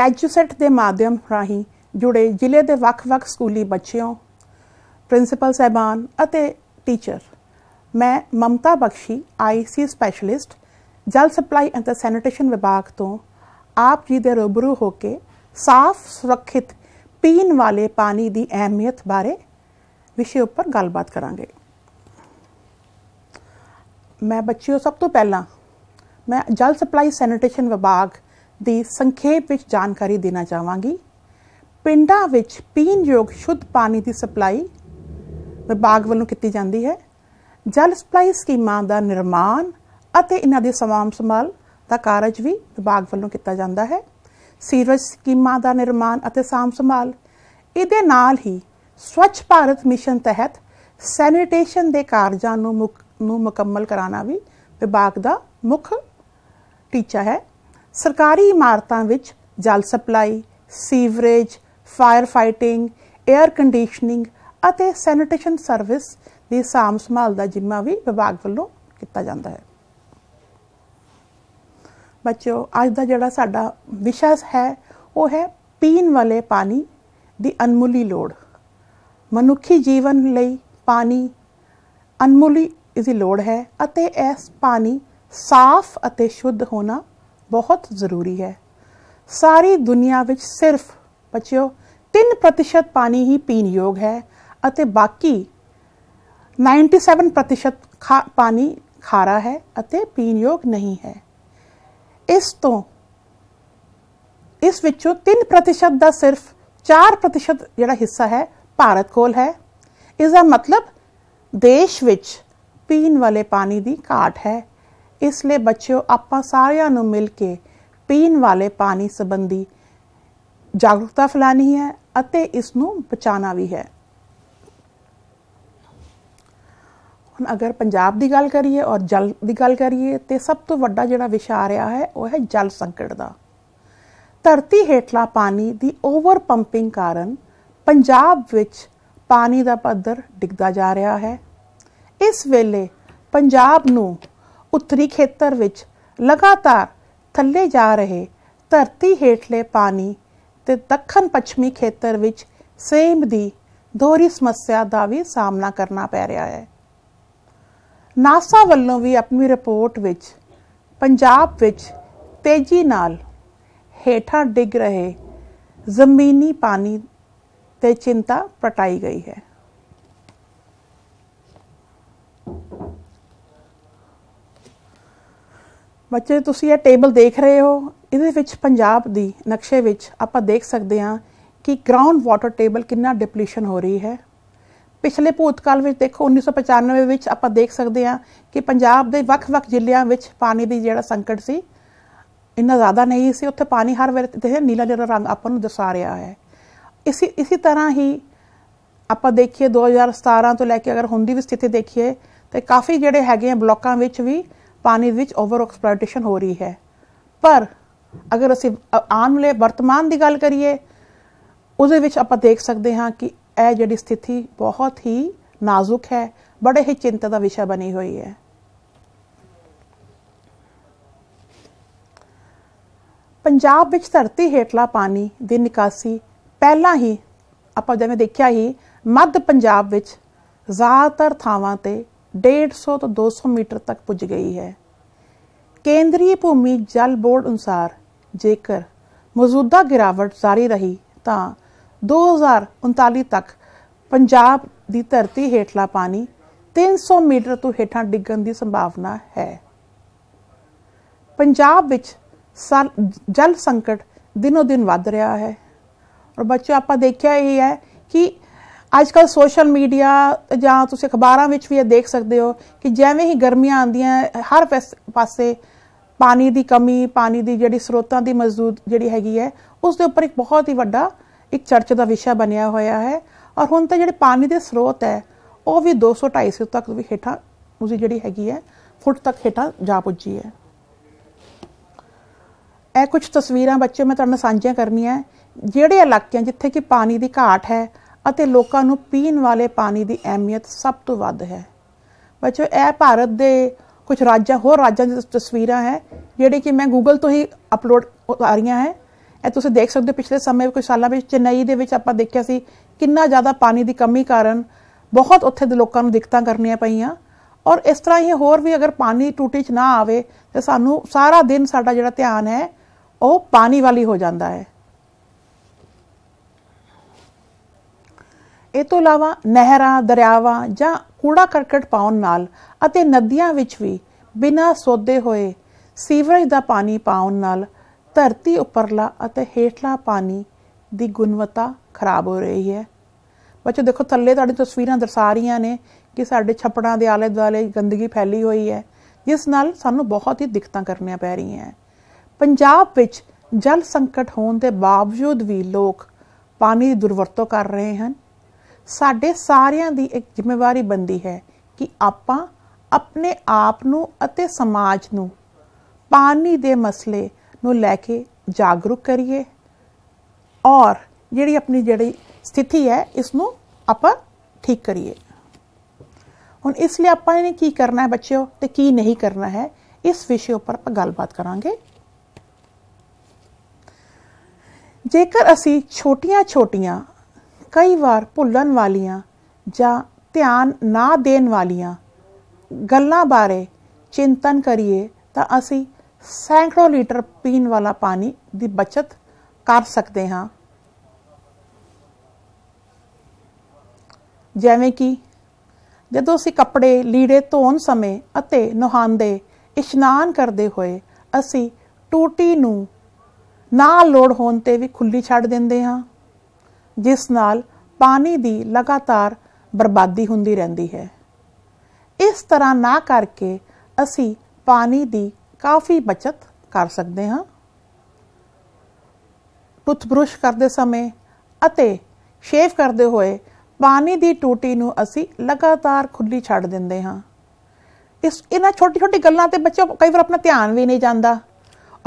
ਐਜੂਸੈਟ ਦੇ ਮਾਧਿਅਮ ਰਾਹੀਂ ਜੁੜੇ ਜ਼ਿਲ੍ਹੇ ਦੇ ਵੱਖ-ਵੱਖ ਸਕੂਲੀ ਬੱਚਿਆਂ ਪ੍ਰਿੰਸੀਪਲ ਸਹਿਬਾਨ ਅਤੇ ਟੀਚਰ ਮੈਂ ਮਮਤਾ ਬਖਸ਼ੀ ਆਈਸੀ ਸਪੈਸ਼ਲਿਸਟ ਜਲ ਸਪਲਾਈ ਅਤੇ ਸੈਨੀਟੇਸ਼ਨ ਵਿਭਾਗ ਤੋਂ ਆਪ ਜੀ ਦੇ ਰੂਬਰੂ ਹੋ ਕੇ ਸਾਫ਼ ਸੁਰੱਖਿਤ ਪੀਣ ਵਾਲੇ ਪਾਣੀ ਦੀ ਅਹਿਮੀਅਤ ਬਾਰੇ ਵਿਸ਼ੇ ਉੱਪਰ ਗੱਲਬਾਤ ਕਰਾਂਗੇ ਮੈਂ ਬੱਚਿਓ ਸਭ ਤੋਂ ਪਹਿਲਾਂ ਮੈਂ ਜਲ ਸਪਲਾਈ ਸੈਨੀਟੇਸ਼ਨ ਵਿਭਾਗ ਦੀ ਸੰਖੇਪ ਵਿੱਚ ਜਾਣਕਾਰੀ ਦੇਣਾ ਚਾਹਾਂਗੀ ਪਿੰਡਾਂ ਵਿੱਚ ਪੀਣ ਯੋਗ ਸ਼ੁੱਧ ਪਾਣੀ ਦੀ ਸਪਲਾਈ ਵਿਭਾਗ ਵੱਲੋਂ ਕੀਤੀ ਜਾਂਦੀ ਹੈ ਜਲ ਸਪਲਾਈ ਸਕੀਮਾਂ ਦਾ ਨਿਰਮਾਣ ਅਤੇ ਇਹਨਾਂ ਦੇ ਸਮਾਮ ਸੰਭਾਲ ਦਾ ਕਾਰਜ ਵੀ ਵਿਭਾਗ ਵੱਲੋਂ ਕੀਤਾ ਜਾਂਦਾ ਹੈ ਸੀਵਰੇਜ ਸਕੀਮਾਂ ਦਾ ਨਿਰਮਾਣ ਅਤੇ ਸਾਮ ਸੰਭਾਲ ਇਹਦੇ ਨਾਲ ਹੀ ਸਵੱਛ ਭਾਰਤ ਮਿਸ਼ਨ ਤਹਿਤ ਸੈਨੀਟੇਸ਼ਨ ਦੇ ਕਾਰਜਾਂ ਨੂੰ ਨੂੰ ਮੁਕੰਮਲ ਕਰਾਉਣਾ ਵੀ ਵਿਭਾਗ ਦਾ ਮੁੱਖ ਟੀਚਾ ਹੈ ਸਰਕਾਰੀ ਇਮਾਰਤਾਂ ਵਿੱਚ ਜਲ supply sewerage fire fighting air conditioning ਅਤੇ ਸੈਨੀਟੇਸ਼ਨ ਸਰਵਿਸ ਦੀ ਸਾਮ ਸੰਭਾਲ ਦਾ ਜ਼ਿੰਮਾ ਵੀ ਵਿਭਾਗ ਵੱਲੋਂ ਕੀਤਾ ਜਾਂਦਾ ਹੈ ਬੱਚੋ ਅੱਜ ਦਾ ਜਿਹੜਾ ਸਾਡਾ ਵਿਸ਼ਾ ਹੈ ਉਹ ਹੈ ਪੀਣ ਵਾਲੇ ਪਾਣੀ ਦੀ ਅਨਮੁੱਲੀ ਲੋੜ ਮਨੁੱਖੀ ਜੀਵਨ ਲਈ ਪਾਣੀ ਅਨਮੁੱਲੀ ਇਸ ਦੀ ਲੋੜ ਹੈ ਅਤੇ ਇਸ ਪਾਣੀ ਸਾਫ਼ ਅਤੇ ਸ਼ੁੱਧ ਹੋਣਾ ਬਹੁਤ ਜ਼ਰੂਰੀ ਹੈ ਸਾਰੀ ਦੁਨੀਆ ਵਿੱਚ ਸਿਰਫ ਬੱਚਿਓ 3% ਪਾਣੀ ਹੀ ਪੀਣ ਯੋਗ ਹੈ ਅਤੇ ਬਾਕੀ 97% ਪਾਣੀ ਖਾਰਾ ਹੈ ਅਤੇ ਪੀਣ ਯੋਗ ਨਹੀਂ ਹੈ ਇਸ ਤੋਂ ਇਸ ਵਿੱਚੋਂ 3% ਦਾ ਸਿਰਫ 4% ਜਿਹੜਾ ਹਿੱਸਾ ਹੈ ਭਾਰਤ ਕੋਲ ਹੈ ਇਸ ਦਾ ਮਤਲਬ ਦੇਸ਼ ਵਿੱਚ ਪੀਣ ਵਾਲੇ ਪਾਣੀ ਦੀ ਘਾਟ ਹੈ ਇਸ ਲਈ ਬੱਚਿਓ ਆਪਾਂ ਸਾਰਿਆਂ ਨੂੰ ਮਿਲ ਕੇ ਪੀਣ ਵਾਲੇ ਪਾਣੀ ਸੰਬੰਧੀ ਜਾਗਰੂਕਤਾ ਫੈਲਾਣੀ ਹੈ ਅਤੇ ਇਸ ਨੂੰ ਬਚਾਣਾ ਵੀ ਹੈ ਹੁਣ ਅਗਰ ਪੰਜਾਬ ਦੀ ਗੱਲ ਕਰੀਏ ਔਰ ਜਲ ਦੀ ਗੱਲ ਕਰੀਏ ਤੇ ਸਭ ਤੋਂ ਵੱਡਾ ਜਿਹੜਾ ਵਿਸ਼ਾ ਆ ਰਿਹਾ ਹੈ ਉਹ ਹੈ ਜਲ ਸੰਕਟ ਦਾ ਧਰਤੀ ਹੇਠਲਾ ਪਾਣੀ ਦੀ ਓਵਰ ਪੰਪਿੰਗ ਕਾਰਨ ਪੰਜਾਬ ਵਿੱਚ ਪਾਣੀ ਦਾ ਪੱਧਰ ਡਿੱਗਦਾ ਜਾ ਰਿਹਾ ਹੈ ਇਸ ਵੇਲੇ ਪੰਜਾਬ ਨੂੰ ਉੱਤਰੀ ਖੇਤਰ ਵਿੱਚ ਲਗਾਤਾਰ ਥੱਲੇ ਜਾ ਰਹੇ ਧਰਤੀ ਹੇਠਲੇ ਪਾਣੀ ਤੇ ਦੱਖਣ ਪੱਛਮੀ ਖੇਤਰ ਵਿੱਚ ਸੇਮ ਦੀ ਦੋਹਰੀ ਸਮੱਸਿਆ ਦਾ ਵੀ ਸਾਹਮਣਾ ਕਰਨਾ ਪੈ ਰਿਹਾ ਹੈ ਨਾਸਾ ਵੱਲੋਂ ਵੀ ਆਪਣੀ ਰਿਪੋਰਟ ਵਿੱਚ ਪੰਜਾਬ ਵਿੱਚ ਤੇਜ਼ੀ ਨਾਲ ਹੇਠਾਂ ਡਿੱਗ ਰਹੇ ਜ਼ਮੀਨੀ ਪਾਣੀ ਤੇ ਚਿੰਤਾ ਪਟਾਈ ਗਈ ਹੈ ਬੱਚੇ ਤੁਸੀਂ ਇਹ ਟੇਬਲ ਦੇਖ ਰਹੇ ਹੋ ਇਹਦੇ ਵਿੱਚ ਪੰਜਾਬ ਦੀ ਨਕਸ਼ੇ ਵਿੱਚ ਆਪਾਂ ਦੇਖ ਸਕਦੇ ਹਾਂ ਕਿ ਗਰਾਊਂਡ ਵਾਟਰ ਟੇਬਲ ਕਿੰਨਾ ਡਿਪਲੀਸ਼ਨ ਹੋ ਰਹੀ ਹੈ ਪਿਛਲੇ ਭੂਤਕਾਲ ਵਿੱਚ ਦੇਖੋ 1995 ਵਿੱਚ ਆਪਾਂ ਦੇਖ ਸਕਦੇ ਹਾਂ ਕਿ ਪੰਜਾਬ ਦੇ ਵੱਖ-ਵੱਖ ਜ਼ਿਲ੍ਹਿਆਂ ਵਿੱਚ ਪਾਣੀ ਦੀ ਜਿਹੜਾ ਸੰਕਟ ਸੀ ਇੰਨਾ ਜ਼ਿਆਦਾ ਨਹੀਂ ਸੀ ਉੱਥੇ ਪਾਣੀ ਹਰ ਵੇਲੇ ਤੇ ਨੀਲਾ ਨੀਲਾ ਰੰਗ ਆਪਾਂ ਨੂੰ ਦਰਸਾ ਰਿਹਾ ਹੈ ਇਸੇ ਇਸੇ ਤਰ੍ਹਾਂ ਹੀ ਆਪਾਂ ਦੇਖੀਏ 2017 ਤੋਂ ਲੈ ਕੇ ਅਗਰ ਹੁੰਦੀ ਵੀ ਸਥਿਤੀ ਦੇਖੀਏ ਤੇ ਕਾਫੀ ਜਿਹੜੇ ਹੈਗੇ ਆ ਬਲਾਕਾਂ ਵਿੱਚ ਵੀ ਪਾਣੀ ਵਿੱਚ ਓਵਰ ਐਕਸਪਲੋਇਟੇਸ਼ਨ ਹੋ ਰਹੀ ਹੈ ਪਰ ਅਗਰ ਅਸੀਂ ਆਉਣ ਵਾਲੇ ਵਰਤਮਾਨ ਦੀ ਗੱਲ ਕਰੀਏ ਉਹਦੇ ਵਿੱਚ ਆਪਾਂ ਦੇਖ ਸਕਦੇ ਹਾਂ ਕਿ ਇਹ ਜਿਹੜੀ ਸਥਿਤੀ ਬਹੁਤ ਹੀ ਨਾਜ਼ੁਕ ਹੈ ਬੜੇ ਹੀ ਚਿੰਤਾ ਦਾ ਵਿਸ਼ਾ ਬਣੀ ਹੋਈ ਹੈ ਪੰਜਾਬ ਵਿੱਚ ਧਰਤੀ ਹੇਠਲਾ ਪਾਣੀ ਦੀ ਨਿਕਾਸੀ ਪਹਿਲਾਂ ਹੀ ਆਪਾਂ ਜਿਵੇਂ ਦੇਖਿਆ ਹੀ ਮੱਧ ਪੰਜਾਬ ਵਿੱਚ ਜ਼ਿਆਦਾਤਰ ਥਾਵਾਂ ਤੇ 150 ਤੋਂ 200 ਮੀਟਰ ਤੱਕ ਪੁੱਜ ਗਈ ਹੈ ਕੇਂਦਰੀ ਭੂਮੀ ਜਲ ਬੋਰਡ ਅਨੁਸਾਰ ਜੇਕਰ ਮੌਜੂਦਾ ਗਿਰਾਵਟ ਜਾਰੀ ਰਹੀ ਤਾਂ 2039 ਤੱਕ ਪੰਜਾਬ ਦੀ ਧਰਤੀ ਹੇਠਲਾ ਪਾਣੀ 300 ਮੀਟਰ ਤੋਂ ਹੇਠਾਂ ਡਿੱਗਣ ਦੀ ਸੰਭਾਵਨਾ ਹੈ ਪੰਜਾਬ ਵਿੱਚ ਜਲ ਸੰਕਟ ਦਿਨੋ ਦਿਨ ਵੱਧ ਰਿਹਾ ਹੈ ਔਰ ਬੱਚਿਓ ਆਪਾਂ ਦੇਖਿਆ ਇਹ ਹੈ ਕਿ ਅੱਜ ਕੱਲ ਸੋਸ਼ਲ ਮੀਡੀਆ ਜਾਂ ਤੁਸੀਂ ਅਖਬਾਰਾਂ ਵਿੱਚ ਵੀ ਇਹ ਦੇਖ ਸਕਦੇ ਹੋ ਕਿ ਜਿਵੇਂ ਹੀ ਗਰਮੀਆਂ ਆਉਂਦੀਆਂ ਹਰ ਪਾਸੇ ਪਾਣੀ ਦੀ ਕਮੀ ਪਾਣੀ ਦੀ ਜਿਹੜੀ ਸਰੋਤਾਂ ਦੀ ਮੌਜੂਦ ਜਿਹੜੀ ਹੈਗੀ ਹੈ ਉਸ ਦੇ ਉੱਪਰ ਇੱਕ ਬਹੁਤ ਹੀ ਵੱਡਾ ਇੱਕ ਚਰਚਾ ਦਾ ਵਿਸ਼ਾ ਬਣਿਆ ਹੋਇਆ ਹੈ ਔਰ ਹੁਣ ਤਾਂ ਜਿਹੜੇ ਪਾਣੀ ਦੇ ਸਰੋਤ ਹੈ ਉਹ ਵੀ 200 250 ਤੱਕ ਵੀ ਹੇਠਾਂ ਉਸ ਜਿਹੜੀ ਹੈਗੀ ਹੈ ਫੁੱਟ ਤੱਕ ਹੇਠਾਂ ਜਾ ਪੁੱਜੀ ਹੈ ਇਹ ਕੁਝ ਤਸਵੀਰਾਂ ਬੱਚੇ ਮੈਂ ਤੁਹਾਨੂੰ ਸਾਂਝੀਆਂ ਕਰਨੀਆਂ ਜਿਹੜੇ ਇਲਾਕਿਆਂ ਜਿੱਥੇ ਕਿ ਪਾਣੀ ਦੀ ਘਾਟ ਹੈ ਅਤੇ ਲੋਕਾਂ ਨੂੰ ਪੀਣ ਵਾਲੇ ਪਾਣੀ ਦੀ ਅਹਿਮੀਅਤ ਸਭ ਤੋਂ ਵੱਧ ਹੈ ਬੱਚੋ ਇਹ ਭਾਰਤ ਦੇ ਕੁਝ ਰਾਜਾਂ ਹੋਰ ਰਾਜਾਂ ਦੀ ਤਸਵੀਰਾਂ ਹੈ ਜਿਹੜੇ ਕਿ ਮੈਂ ਗੂਗਲ ਤੋਂ ਹੀ ਅਪਲੋਡ ਆ ਰਹੀਆਂ ਹੈ ਇਹ ਤੁਸੀਂ ਦੇਖ ਸਕਦੇ ਹੋ ਪਿਛਲੇ ਸਮੇਂ ਕੁਝ ਸਾਲਾਂ ਵਿੱਚ ਚੇਨਈ ਦੇ ਵਿੱਚ ਆਪਾਂ ਦੇਖਿਆ ਸੀ ਕਿੰਨਾ ਜ਼ਿਆਦਾ ਪਾਣੀ ਦੀ ਕਮੀ ਕਾਰਨ ਬਹੁਤ ਉੱਥੇ ਦੇ ਲੋਕਾਂ ਨੂੰ ਦਿੱਕਤਾਂ ਕਰਨੀਆਂ ਪਈਆਂ ਔਰ ਇਸ ਤਰ੍ਹਾਂ ਹੀ ਹੋਰ ਵੀ ਅਗਰ ਪਾਣੀ ਟੂਟੀ 'ਚ ਨਾ ਆਵੇ ਤੇ ਸਾਨੂੰ ਸਾਰਾ ਦਿਨ ਸਾਡਾ ਜਿਹੜਾ ਧਿਆਨ ਹੈ ਉਹ ਪਾਣੀ ਵਾਲੀ ਹੋ ਜਾਂਦਾ ਹੈ ਇਹ ਤੋਂ ਇਲਾਵਾ ਨਹਿਰਾਂ ਦਰਿਆਵਾਂ ਜਾਂ ਕੂੜਾ ਕਰਕਟ ਪਾਉਣ ਨਾਲ ਅਤੇ ਨਦੀਆਂ ਵਿੱਚ ਵੀ ਬਿਨਾਂ ਸੋਧੇ ਹੋਏ ਸੀਵਰੇਜ ਦਾ ਪਾਣੀ ਪਾਉਣ ਨਾਲ ਧਰਤੀ ਉੱਪਰਲਾ ਅਤੇ ਹੇਠਲਾ ਪਾਣੀ ਦੀ ਗੁਣਵੱਤਾ ਖਰਾਬ ਹੋ ਰਹੀ ਹੈ ਬੱਚੋ ਦੇਖੋ ਥੱਲੇ ਤੁਹਾਡੀ ਤਸਵੀਰਾਂ ਦਰਸਾ ਰਹੀਆਂ ਨੇ ਕਿ ਸਾਡੇ ਛੱਪੜਾਂ ਦੇ ਆਲੇ ਦੁਆਲੇ ਗੰਦਗੀ ਫੈਲੀ ਹੋਈ ਹੈ ਜਿਸ ਨਾਲ ਸਾਨੂੰ ਬਹੁਤ ਹੀ ਦਿੱਕਤਾਂ ਕਰਨੀਆਂ ਪੈ ਰਹੀਆਂ ਹਨ ਪੰਜਾਬ ਵਿੱਚ ਜਲ ਸੰਕਟ ਹੋਣ ਦੇ ਬਾਵਜੂਦ ਵੀ ਲੋਕ ਪਾਣੀ ਦੀ ਦੁਰਵਰਤੋਂ ਕਰ ਰਹੇ ਹਨ ਸਾਡੇ ਸਾਰਿਆਂ ਦੀ ਇੱਕ ਜ਼ਿੰਮੇਵਾਰੀ ਬੰਦੀ ਹੈ ਕਿ ਆਪਾਂ ਆਪਣੇ ਆਪ ਨੂੰ ਅਤੇ ਸਮਾਜ ਨੂੰ ਪਾਣੀ ਦੇ ਮਸਲੇ ਨੂੰ ਲੈ ਕੇ ਜਾਗਰੂਕ ਕਰੀਏ ਔਰ ਜਿਹੜੀ ਆਪਣੀ ਜਿਹੜੀ ਸਥਿਤੀ ਹੈ ਇਸ ਨੂੰ ਆਪਾਂ ਠੀਕ ਕਰੀਏ ਹੁਣ ਇਸ ਲਈ ਆਪਾਂ ਨੇ ਕੀ ਕਰਨਾ ਹੈ ਬੱਚਿਓ ਤੇ ਕੀ ਨਹੀਂ ਕਰਨਾ ਹੈ ਇਸ ਵਿਸ਼ੇ ਉੱਪਰ ਆਪਾਂ ਗੱਲਬਾਤ ਕਰਾਂਗੇ ਜੇਕਰ ਅਸੀਂ ਛੋਟੀਆਂ-ਛੋਟੀਆਂ ਕਈ ਵਾਰ ਭੁੱਲਣ ਵਾਲੀਆਂ ਜਾਂ ਧਿਆਨ ਨਾ ਦੇਣ ਵਾਲੀਆਂ ਗੱਲਾਂ ਬਾਰੇ ਚਿੰਤਨ ਕਰੀਏ ਤਾਂ ਅਸੀਂ ਸੈਂਕੜੋ ਲੀਟਰ ਪੀਣ ਵਾਲਾ ਪਾਣੀ ਦੀ ਬਚਤ ਕਰ ਸਕਦੇ ਹਾਂ ਜਿਵੇਂ ਕਿ ਜਦੋਂ ਅਸੀਂ ਕੱਪੜੇ ਲੀੜੇ ਧੋਣ ਸਮੇਂ ਅਤੇ ਨਹਾਉਂਦੇ ਇਸ਼ਨਾਨ ਕਰਦੇ ਹੋਏ ਅਸੀਂ ਟੂਟੀ ਨੂੰ ਨਾ ਲੋੜ ਹੋਣ ਤੇ ਵੀ ਖੁੱਲੀ ਛੱਡ ਦਿੰਦੇ ਹਾਂ ਜਿਸ ਨਾਲ ਪਾਣੀ ਦੀ ਲਗਾਤਾਰ ਬਰਬਾਦੀ ਹੁੰਦੀ ਰਹਿੰਦੀ ਹੈ ਇਸ ਤਰ੍ਹਾਂ ਨਾ ਕਰਕੇ ਅਸੀਂ ਪਾਣੀ ਦੀ ਕਾਫੀ ਬਚਤ ਕਰ ਸਕਦੇ ਹਾਂ ਟੁੱਥ ਬਰਸ਼ ਕਰਦੇ ਸਮੇਂ ਅਤੇ ਸ਼ੇਵ ਕਰਦੇ ਹੋਏ ਪਾਣੀ ਦੀ ਟੂਟੀ ਨੂੰ ਅਸੀਂ ਲਗਾਤਾਰ ਖੁੱਲੀ ਛੱਡ ਦਿੰਦੇ ਹਾਂ ਇਸ ਇਹਨਾਂ ਛੋਟੀ ਛੋਟੀ ਗੱਲਾਂ ਤੇ ਬੱਚੇ ਕਈ ਵਾਰ ਆਪਣਾ ਧਿਆਨ ਵੀ ਨਹੀਂ ਜਾਂਦਾ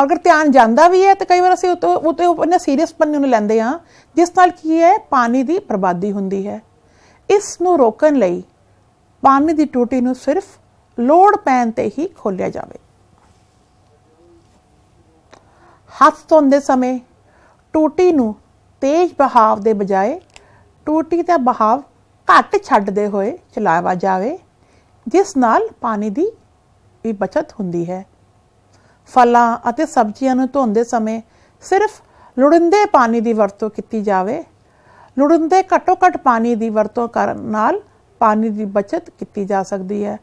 ਅਗਰ ਧਿਆਨ ਜਾਂਦਾ ਵੀ ਹੈ ਤਾਂ ਕਈ ਵਾਰ ਅਸੀਂ ਉਤੇ ਉਹਨਾਂ ਸੀਰੀਅਸ ਪੰਨੇ ਨੂੰ ਲੈਂਦੇ ਆ ਜਿਸ ਨਾਲ ਕੀ ਹੈ ਪਾਣੀ ਦੀ ਬਰਬਾਦੀ ਹੁੰਦੀ ਹੈ ਇਸ ਨੂੰ ਰੋਕਣ ਲਈ ਪਾਣੀ ਦੀ ਟੂਟੀ ਨੂੰ ਸਿਰਫ ਲੋੜ ਪੈਣ ਤੇ ਹੀ ਖੋਲਿਆ ਜਾਵੇ ਹੱਥ ਧੋਂਦੇ ਸਮੇਂ ਟੂਟੀ ਨੂੰ ਤੇਜ਼ ਬਹਾਵ ਦੇ ਬਜਾਏ ਟੂਟੀ ਦਾ ਬਹਾਵ ਘੱਟ ਛੱਡਦੇ ਹੋਏ ਚਲਾਇਆ ਜਾਵੇ ਜਿਸ ਨਾਲ ਪਾਣੀ ਦੀ ਵੀ ਬਚਤ ਹੁੰਦੀ ਹੈ ਫਲਾਂ ਅਤੇ ਸਬਜ਼ੀਆਂ ਨੂੰ ਧੋਂਦੇ ਸਮੇਂ ਸਿਰਫ ਲੋੜੀਂਦੇ ਪਾਣੀ ਦੀ ਵਰਤੋਂ ਕੀਤੀ ਜਾਵੇ ਲੋੜੀਂਦੇ ਘੱਟੋ-ਘੱਟ ਪਾਣੀ ਦੀ ਵਰਤੋਂ ਕਰਨ ਨਾਲ ਪਾਣੀ ਦੀ ਬਚਤ ਕੀਤੀ ਜਾ ਸਕਦੀ ਹੈ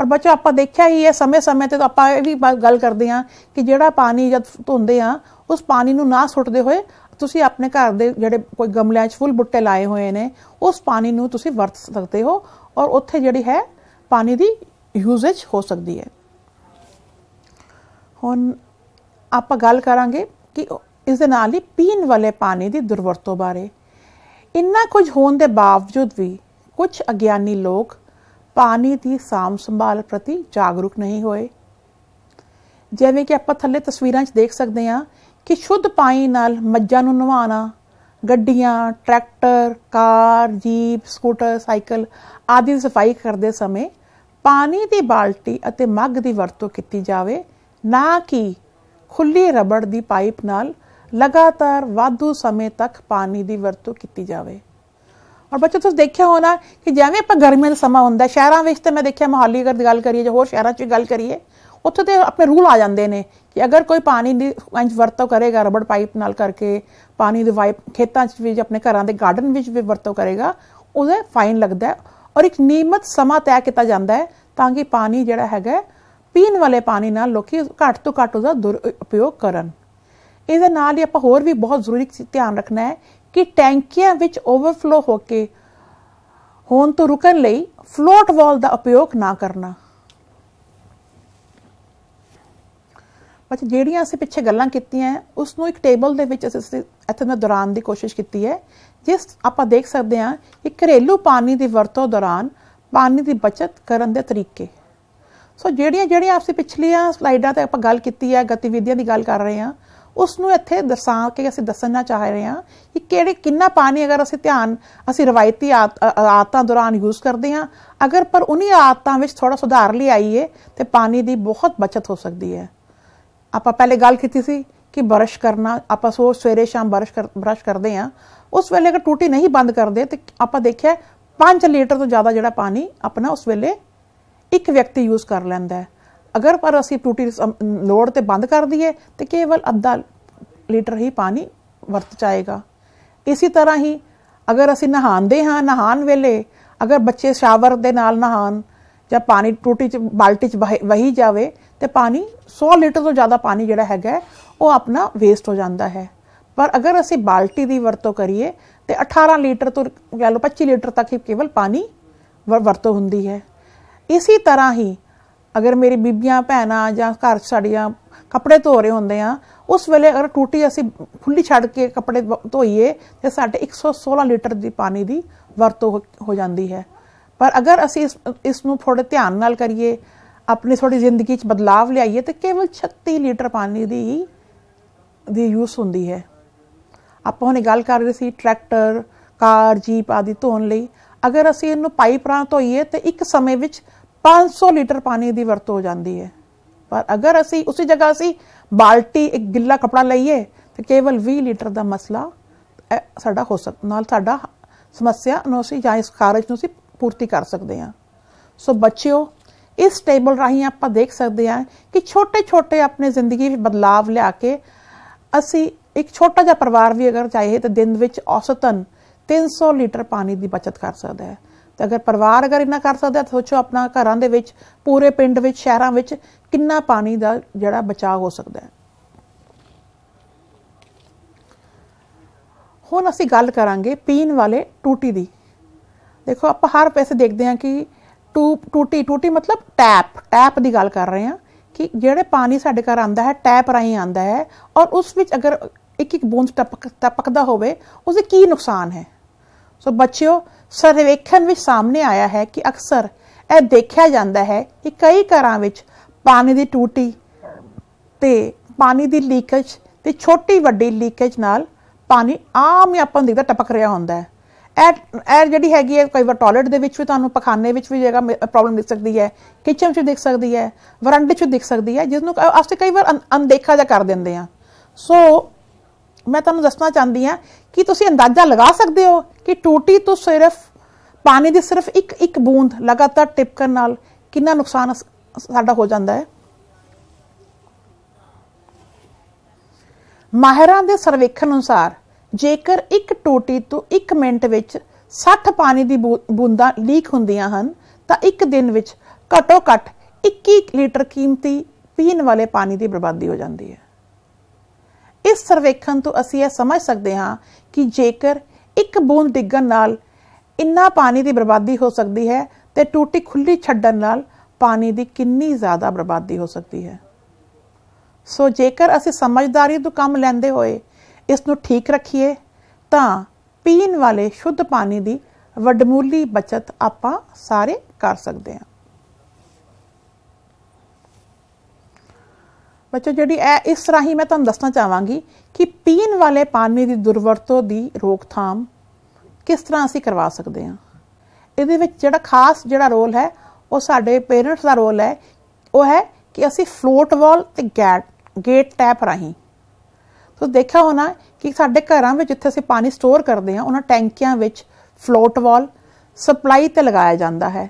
ਔਰ ਬੱਚੋ ਆਪਾਂ ਦੇਖਿਆ ਹੀ ਹੈ ਸਮੇਂ-ਸਮੇਂ ਤੇ ਆਪਾਂ ਇਹ ਵੀ ਗੱਲ ਕਰਦੇ ਹਾਂ ਕਿ ਜਿਹੜਾ ਪਾਣੀ ਜਦ ਧੋਂਦੇ ਆ ਉਸ ਪਾਣੀ ਨੂੰ ਨਾ ਸੁੱਟਦੇ ਹੋਏ ਤੁਸੀਂ ਆਪਣੇ ਘਰ ਦੇ ਜਿਹੜੇ ਕੋਈ ਗਮਲਿਆਂ 'ਚ ਫੁੱਲ ਬੁੱਟੇ ਲਾਏ ਹੋਏ ਨੇ ਉਸ ਪਾਣੀ ਨੂੰ ਤੁਸੀਂ ਵਰਤ ਸਕਦੇ ਹੋ ਔਰ ਉੱਥੇ ਜਿਹੜੀ ਹੈ ਪਾਣੀ ਦੀ ਯੂਸੇਜ ਹੋ ਸਕਦੀ ਹੈ ਹੁਣ ਆਪਾਂ ਗੱਲ ਕਰਾਂਗੇ ਕਿ ਇਸ ਦੇ ਨਾਲ ਹੀ ਪੀਣ ਵਾਲੇ ਪਾਣੀ ਦੀ ਦੁਰਵਰਤੋਂ ਬਾਰੇ ਇੰਨਾ ਕੁਝ ਹੋਣ ਦੇ ਬਾਵਜੂਦ ਵੀ ਕੁਝ ਅਗਿਆਨੀ ਲੋਕ ਪਾਣੀ ਦੀ ਸਾਮ ਸੰਭਾਲ ਪ੍ਰਤੀ ਜਾਗਰੂਕ ਨਹੀਂ ਹੋਏ ਜਿਵੇਂ ਕਿ ਆਪਾਂ ਥੱਲੇ ਤਸਵੀਰਾਂ 'ਚ ਦੇਖ ਸਕਦੇ ਹਾਂ ਕਿ ਸ਼ੁੱਧ ਪਾਣੀ ਨਾਲ ਮੱਝਾਂ ਨੂੰ ਨਵਾਣਾ ਗੱਡੀਆਂ tractor car jeep scooter cycle ਆਦਿ ਸਫਾਈ ਕਰਦੇ ਸਮੇਂ ਪਾਣੀ ਦੀ ਬਾਲਟੀ ਅਤੇ ਮੱਗ ਦੀ ਵਰਤੋਂ ਕੀਤੀ ਜਾਵੇ ਨਾ ਕਿ ਖੁੱਲੀ ਰਬੜ ਦੀ ਪਾਈਪ ਨਾਲ ਲਗਾਤਾਰ ਵਾਧੂ ਸਮੇਂ ਤੱਕ ਪਾਣੀ ਦੀ ਵਰਤੋਂ ਕੀਤੀ ਜਾਵੇ ਔਰ ਬੱਚੋ ਤੁਸੀਂ ਦੇਖਿਆ ਹੋਣਾ ਕਿ ਜਿਵੇਂ ਆਪਾਂ ਗਰਮੀਆਂ ਦਾ ਸਮਾਂ ਹੁੰਦਾ ਸ਼ਹਿਰਾਂ ਵਿੱਚ ਤੇ ਮੈਂ ਦੇਖਿਆ ਮੁਹੱਲੀ ਅਗਰ ਗੱਲ ਕਰੀਏ ਜਾਂ ਹੋਰ ਸ਼ਹਿਰਾਂ 'ਚ ਗੱਲ ਕਰੀਏ ਉੱਥੇ ਤੇ ਆਪਣੇ ਰੂਲ ਆ ਜਾਂਦੇ ਨੇ ਕਿ ਅਗਰ ਕੋਈ ਪਾਣੀ ਦੀ ਇੰਜ ਵਰਤੋਂ ਕਰੇਗਾ ਰਬੜ ਪਾਈਪ ਨਾਲ ਕਰਕੇ ਪਾਣੀ ਦੇ ਵਾਈਪ ਖੇਤਾਂ 'ਚ ਵੀ ਆਪਣੇ ਘਰਾਂ ਦੇ ਗਾਰਡਨ ਵਿੱਚ ਵੀ ਵਰਤੋਂ ਕਰੇਗਾ ਉਹਦੇ ਫਾਈਨ ਲੱਗਦਾ ਔਰ ਇੱਕ ਨਿਯਮਤ ਸਮਾਂ ਤੈਅ ਕੀਤਾ ਜਾਂਦਾ ਹੈ ਤਾਂ ਕਿ ਪਾਣੀ ਜਿਹੜਾ ਹੈਗਾ ਪੀਣ ਵਾਲੇ ਪਾਣੀ ਨਾਲ ਲੋਕੀ ਘੱਟ ਤੋਂ ਘੱਟ ਉਹਦਾ ਉਪਯੋਗ ਕਰਨ ਇਹਦੇ ਨਾਲ ਹੀ ਆਪਾਂ ਹੋਰ ਵੀ ਬਹੁਤ ਜ਼ਰੂਰੀ ਧਿਆਨ ਰੱਖਣਾ ਹੈ ਕਿ ਟੈਂਕੀਆਂ ਵਿੱਚ ਓਵਰਫਲੋ ਹੋ ਕੇ ਹੋਣ ਤੋਂ ਰੁਕਣ ਲਈ ਫਲੋਟ ਵਾਲ ਦਾ ਉਪਯੋਗ ਨਾ ਕਰਨਾ ਬੱਚੇ ਜਿਹੜੀਆਂ ਅਸੀਂ ਪਿੱਛੇ ਗੱਲਾਂ ਕੀਤੀਆਂ ਉਸ ਨੂੰ ਇੱਕ ਟੇਬਲ ਦੇ ਵਿੱਚ ਅਸੀਂ ਇੱਥੇ ਮੈਂ ਦੌਰਾਨ ਦੀ ਕੋਸ਼ਿਸ਼ ਕੀਤੀ ਹੈ ਜਿਸ ਆਪਾਂ ਦੇਖ ਸਕਦੇ ਹਾਂ ਕਿ ਘਰੇਲੂ ਪਾਣੀ ਦੀ ਵਰਤੋਂ ਦੌਰਾਨ ਪਾਣੀ ਦੀ ਬਚਤ ਕਰਨ ਦੇ ਤਰੀਕੇ ਸੋ ਜਿਹੜੀਆਂ ਜਿਹੜੀਆਂ ਅਸੀਂ ਪਿਛਲੀਆਂ ਸਲਾਈਡਾਂ ਤੇ ਆਪਾਂ ਗੱਲ ਕੀਤੀ ਹੈ ਗਤੀਵਿਧੀਆਂ ਦੀ ਗੱਲ ਕਰ ਰਹੇ ਹਾਂ ਉਸ ਨੂੰ ਇੱਥੇ ਦਰਸਾ ਕੇ ਅਸੀਂ ਦੱਸਣਾ ਚਾਹ ਰਹੇ ਹਾਂ ਕਿ ਕਿਹੜੇ ਕਿੰਨਾ ਪਾਣੀ ਅਗਰ ਅਸੀਂ ਧਿਆਨ ਅਸੀਂ ਰਵਾਇਤੀ ਆਦਤਾਂ ਦੌਰਾਨ ਯੂਜ਼ ਕਰਦੇ ਹਾਂ ਅਗਰ ਪਰ ਉਨੀ ਆਦਤਾਂ ਵਿੱਚ ਥੋੜਾ ਸੁਧਾਰ ਲਈ ਆਈਏ ਤੇ ਪਾਣੀ ਦੀ ਬਹੁਤ ਬਚਤ ਹੋ ਸਕਦੀ ਹੈ ਆਪਾਂ ਪਹਿਲੇ ਗੱਲ ਕੀਤੀ ਸੀ ਕਿ ਬਰਸ਼ ਕਰਨਾ ਆਪਾਂ ਸੋ ਸਵੇਰੇ ਸ਼ਾਮ ਬਰਸ਼ ਬਰਸ਼ ਕਰਦੇ ਹਾਂ ਉਸ ਵੇਲੇ ਅਗਰ ਟੂਟੀ ਨਹੀਂ ਬੰਦ ਕਰਦੇ ਤੇ ਆਪਾਂ ਦੇਖਿਆ 5 ਲੀਟਰ ਤੋਂ ਜ਼ਿਆਦਾ ਜਿਹੜਾ ਪਾਣੀ ਆਪਣਾ ਉਸ ਵੇਲੇ ਇੱਕ ਵਿਅਕਤੀ ਯੂਜ਼ ਕਰ ਲੈਂਦਾ ਹੈ ਅਗਰ ਪਰ ਅਸੀਂ ਟੂਟੀ ਲੋਡ ਤੇ ਬੰਦ ਕਰ ਦਈਏ ਤੇ ਕੇਵਲ ਅੱਧਾ ਲੀਟਰ ਹੀ ਪਾਣੀ ਵਰਤ ਚਾਏਗਾ ਇਸੇ ਤਰ੍ਹਾਂ ਹੀ ਅਗਰ ਅਸੀਂ ਨਹਾਉਂਦੇ ਹਾਂ ਨਹਾਣ ਵੇਲੇ ਅਗਰ ਬੱਚੇ ਸ਼ਾਵਰ ਦੇ ਨਾਲ ਨਹਾਣ ਜਾਂ ਪਾਣੀ ਟੂਟੀ ਚ ਬਾਲਟੀ ਚ ਵਹੀ ਜਾਵੇ ਤੇ ਪਾਣੀ 100 ਲੀਟਰ ਤੋਂ ਜ਼ਿਆਦਾ ਪਾਣੀ ਜਿਹੜਾ ਹੈਗਾ ਉਹ ਆਪਣਾ ਵੇਸਟ ਹੋ ਜਾਂਦਾ ਹੈ ਪਰ ਅਗਰ ਅਸੀਂ ਬਾਲਟੀ ਦੀ ਵਰਤੋਂ ਕਰੀਏ ਤੇ 18 ਲੀਟਰ ਤੋਂ ਕਹ ਲਓ 25 ਲੀਟਰ ਤੱਕ ਹੀ ਕੇਵਲ ਪਾਣੀ ਵਰਤੋਂ ਹੁੰਦੀ ਹੈ ਇਸੇ ਤਰ੍ਹਾਂ ਹੀ ਅਗਰ ਮੇਰੀ ਬੀਬੀਆਂ ਭੈਣਾਂ ਜਾਂ ਘਰ ਸਾਡੀਆਂ ਕੱਪੜੇ ਧੋ ਰਹੇ ਹੁੰਦੇ ਆ ਉਸ ਵੇਲੇ ਅਗਰ ਟੂਟੀ ਅਸੀਂ ਖੁੱਲੀ ਛੱਡ ਕੇ ਕੱਪੜੇ ਧੋਈਏ ਤੇ ਸਾਡੇ 116 ਲੀਟਰ ਦੀ ਪਾਣੀ ਦੀ ਵਰਤੋਂ ਹੋ ਜਾਂਦੀ ਹੈ ਪਰ ਅਗਰ ਅਸੀਂ ਇਸ ਨੂੰ ਥੋੜੇ ਧਿਆਨ ਨਾਲ ਕਰੀਏ ਆਪਣੀ ਥੋੜੀ ਜ਼ਿੰਦਗੀ 'ਚ ਬਦਲਾਵ ਲਿਆਈਏ ਤੇ ਕੇਵਲ 36 ਲੀਟਰ ਪਾਣੀ ਦੀ ਦੀ ਯੂਸ ਹੁੰਦੀ ਹੈ ਆਪਾਂ ਹੁਣ ਗੱਲ ਕਰ ਰਹੇ ਸੀ ਟਰੈਕਟਰ ਕਾਰ ਜੀਪ ਆਦਿ ਧੋਣ ਲਈ ਅਗਰ ਅਸੀਂ ਇਹਨੂੰ ਪਾਈਪ ਰਾਂ ਧੋਈਏ ਤੇ ਇੱਕ ਸਮੇਂ ਵਿੱਚ 500 ਲੀਟਰ ਪਾਣੀ ਦੀ ਵਰਤੋਂ ਹੋ ਜਾਂਦੀ ਹੈ ਪਰ ਅਗਰ ਅਸੀਂ ਉਸੇ ਜਗ੍ਹਾ ਅਸੀਂ ਬਾਲਟੀ ਇੱਕ ਗਿੱਲਾ ਕਪੜਾ ਲਈਏ ਤੇ ਕੇਵਲ 20 ਲੀਟਰ ਦਾ ਮਸਲਾ ਸਾਡਾ ਹੋ ਸਕਦਾ ਨਾਲ ਸਾਡਾ ਸਮੱਸਿਆ ਨੂੰ ਅਸੀਂ ਜਾਂ ਇਸ ਕਾਰਜ ਨੂੰ ਅਸੀਂ ਪੂਰਤੀ ਕਰ ਸਕਦੇ ਹਾਂ ਸੋ ਬੱਚਿਓ ਇਸ ਟੇਬਲ ਰਾਹੀਂ ਆਪਾਂ ਦੇਖ ਸਕਦੇ ਹਾਂ ਕਿ ਛੋਟੇ-ਛੋਟੇ ਆਪਣੇ ਜ਼ਿੰਦਗੀ ਵਿੱਚ ਬਦਲਾਵ ਲਿਆ ਕੇ ਅਸੀਂ ਇੱਕ ਛੋਟਾ ਜਿਹਾ ਪਰਿਵਾਰ ਵੀ ਅਗਰ ਚਾਹੀਏ ਤਾਂ ਦਿਨ ਵਿੱਚ ਔਸਤਨ 300 ਲੀਟਰ ਪਾਣੀ ਦੀ ਬਚਤ ਕਰ ਸਕਦਾ ਹੈ ਤਾਂ ਅਗਰ ਪਰਿਵਾਰ ਅਗਰ ਇਹਨਾਂ ਕਰ ਸਕਦਾ ਤਾਂ ਸੋਚੋ ਆਪਣਾ ਘਰਾਂ ਦੇ ਵਿੱਚ ਪੂਰੇ ਪਿੰਡ ਵਿੱਚ ਸ਼ਹਿਰਾਂ ਵਿੱਚ ਕਿੰਨਾ ਪਾਣੀ ਦਾ ਜਿਹੜਾ ਬਚਾਅ ਹੋ ਸਕਦਾ ਹੈ ਹੁਣ ਅਸੀਂ ਗੱਲ ਕਰਾਂਗੇ ਪੀਣ ਵਾਲੇ ਟੂਟੀ ਦੀ ਦੇਖੋ ਆਪਾਂ ਹਰ ਪੈਸੇ ਦੇਖਦੇ ਹਾਂ ਕਿ ਟੂ ਟੂਟੀ ਟੂਟੀ ਮਤਲਬ ਟੈਪ ਟੈਪ ਦੀ ਗੱਲ ਕਰ ਰਹੇ ਹਾਂ ਕਿ ਜਿਹੜੇ ਪਾਣੀ ਸਾਡੇ ਘਰ ਆਂਦਾ ਹੈ ਟੈਪ ਰਾਹੀਂ ਆਂਦਾ ਹੈ ਔਰ ਉਸ ਵਿੱਚ ਅਗਰ ਇੱਕ ਇੱਕ ਬੂੰਦ ਟਪਕ ਟਪਕਦਾ ਹੋਵੇ ਉਸੇ ਕੀ ਨੁਕਸਾਨ ਹੈ ਸੋ ਬੱਚਿਓ ਸਰਵੇਖਣ ਵਿੱਚ ਸਾਹਮਣੇ ਆਇਆ ਹੈ ਕਿ ਅਕਸਰ ਇਹ ਦੇਖਿਆ ਜਾਂਦਾ ਹੈ ਕਿ ਕਈ ਘਰਾਂ ਵਿੱਚ ਪਾਣੀ ਦੀ ਟੂਟੀ ਤੇ ਪਾਣੀ ਦੀ ਲੀਕੇਜ ਤੇ ਛੋਟੀ ਵੱਡੀ ਲੀਕੇਜ ਨਾਲ ਪਾਣੀ ਆਮ ਹੀ ਆਪਾਂ ਦੇਖਦਾ ਟਪਕ ਰਿਹਾ ਹੁੰਦਾ ਹੈ ਇਹ ਜਿਹੜੀ ਹੈਗੀ ਹੈ ਕਈ ਵਾਰ ਟਾਇਲਟ ਦੇ ਵਿੱਚ ਵੀ ਤੁਹਾਨੂੰ ਪਖਾਨੇ ਵਿੱਚ ਵੀ ਜਗ੍ਹਾ ਪ੍ਰੋਬਲਮ ਦਿਖ ਸਕਦੀ ਹੈ ਕਿਚਨ 'ਚ ਦਿਖ ਸਕਦੀ ਹੈ ਵਰਾਂਡੇ 'ਚ ਦਿਖ ਸਕਦੀ ਹੈ ਜਿਸ ਨੂੰ ਅਸੀਂ ਕਈ ਵਾਰ ਅਨਦੇਖਾ ਜਾ ਕਰ ਦਿੰਦੇ ਆ ਸੋ ਮੈਂ ਤੁਹਾਨੂੰ ਦੱਸਣਾ ਚਾਹੁੰਦੀ ਹਾਂ ਕਿ ਤੁਸੀਂ ਅੰਦਾਜ਼ਾ ਲਗਾ ਸਕਦੇ ਹੋ ਕਿ ਟੂਟੀ ਤੋਂ ਸਿਰਫ ਪਾਣੀ ਦੀ ਸਿਰਫ ਇੱਕ ਇੱਕ ਬੂੰਦ ਲਗਾਤਾਰ ਟਿਪਕਣ ਨਾਲ ਕਿੰਨਾ ਨੁਕਸਾਨ ਸਾਡਾ ਹੋ ਜਾਂਦਾ ਹੈ ਮਾਹਿਰਾਂ ਦੇ ਸਰਵੇਖਣ ਅਨੁਸਾਰ ਜੇਕਰ ਇੱਕ ਟੂਟੀ ਤੋਂ 1 ਮਿੰਟ ਵਿੱਚ 60 ਪਾਣੀ ਦੀ ਬੂੰਦਾਂ ਲੀਕ ਹੁੰਦੀਆਂ ਹਨ ਤਾਂ ਇੱਕ ਦਿਨ ਵਿੱਚ ਘੱਟੋ ਘੱਟ 21 ਲੀਟਰ ਕੀਮਤੀ ਪੀਣ ਵਾਲੇ ਪਾਣੀ ਦੀ ਬਰਬਾਦੀ ਹੋ ਜਾਂਦੀ ਹੈ ਇਸ ਸਰਵੇਖਣ ਤੋਂ ਅਸੀਂ ਇਹ ਸਮਝ ਸਕਦੇ ਹਾਂ ਕਿ ਜੇਕਰ ਇੱਕ ਬੂੰਦ ਡਿੱਗਣ ਨਾਲ ਇੰਨਾ ਪਾਣੀ ਦੀ ਬਰਬਾਦੀ ਹੋ ਸਕਦੀ ਹੈ ਤੇ ਟੂਟੀ ਖੁੱਲੀ ਛੱਡਣ ਨਾਲ ਪਾਣੀ ਦੀ ਕਿੰਨੀ ਜ਼ਿਆਦਾ ਬਰਬਾਦੀ ਹੋ ਸਕਦੀ ਹੈ ਸੋ ਜੇਕਰ ਅਸੀਂ ਸਮਝਦਾਰੀ ਤੋਂ ਕੰਮ ਲੈਂਦੇ ਹੋਏ ਇਸ ਨੂੰ ਠੀਕ ਰੱਖੀਏ ਤਾਂ ਪੀਣ ਵਾਲੇ ਸ਼ੁੱਧ ਪਾਣੀ ਦੀ ਵੱਡਮੂਲੀ ਬਚਤ ਆਪਾਂ ਸਾਰੇ ਕਰ ਸਕਦੇ ਹਾਂ ਬੱਚੋ ਜਿਹੜੀ ਇਹ ਇਸ ਤਰ੍ਹਾਂ ਹੀ ਮੈਂ ਤੁਹਾਨੂੰ ਦੱਸਣਾ ਚਾਹਾਂਗੀ ਕਿ ਪੀਣ ਵਾਲੇ ਪਾਣੀ ਦੀ ਦੁਰਵਰਤੋਂ ਦੀ ਰੋਕਥਾਮ ਕਿਸ ਤਰ੍ਹਾਂ ਅਸੀਂ ਕਰਵਾ ਸਕਦੇ ਹਾਂ ਇਹਦੇ ਵਿੱਚ ਜਿਹੜਾ ਖਾਸ ਜਿਹੜਾ ਰੋਲ ਹੈ ਉਹ ਸਾਡੇ ਪੇਰੈਂਟਸ ਦਾ ਰੋਲ ਹੈ ਉਹ ਹੈ ਕਿ ਅਸੀਂ ਫਲੋਟ ਵਾਲ ਤੇ ਗੇਟ ਗੇਟ ਟੈਪ ਰਾਹੀਂ ਸੋ ਦੇਖਿਆ ਹੋਣਾ ਕਿ ਸਾਡੇ ਘਰਾਂ ਵਿੱਚ ਜਿੱਥੇ ਅਸੀਂ ਪਾਣੀ ਸਟੋਰ ਕਰਦੇ ਹਾਂ ਉਹਨਾਂ ਟੈਂਕੀਆਂ ਵਿੱਚ ਫਲੋਟ ਵਾਲ ਸਪਲਾਈ ਤੇ ਲਗਾਇਆ ਜਾਂਦਾ ਹੈ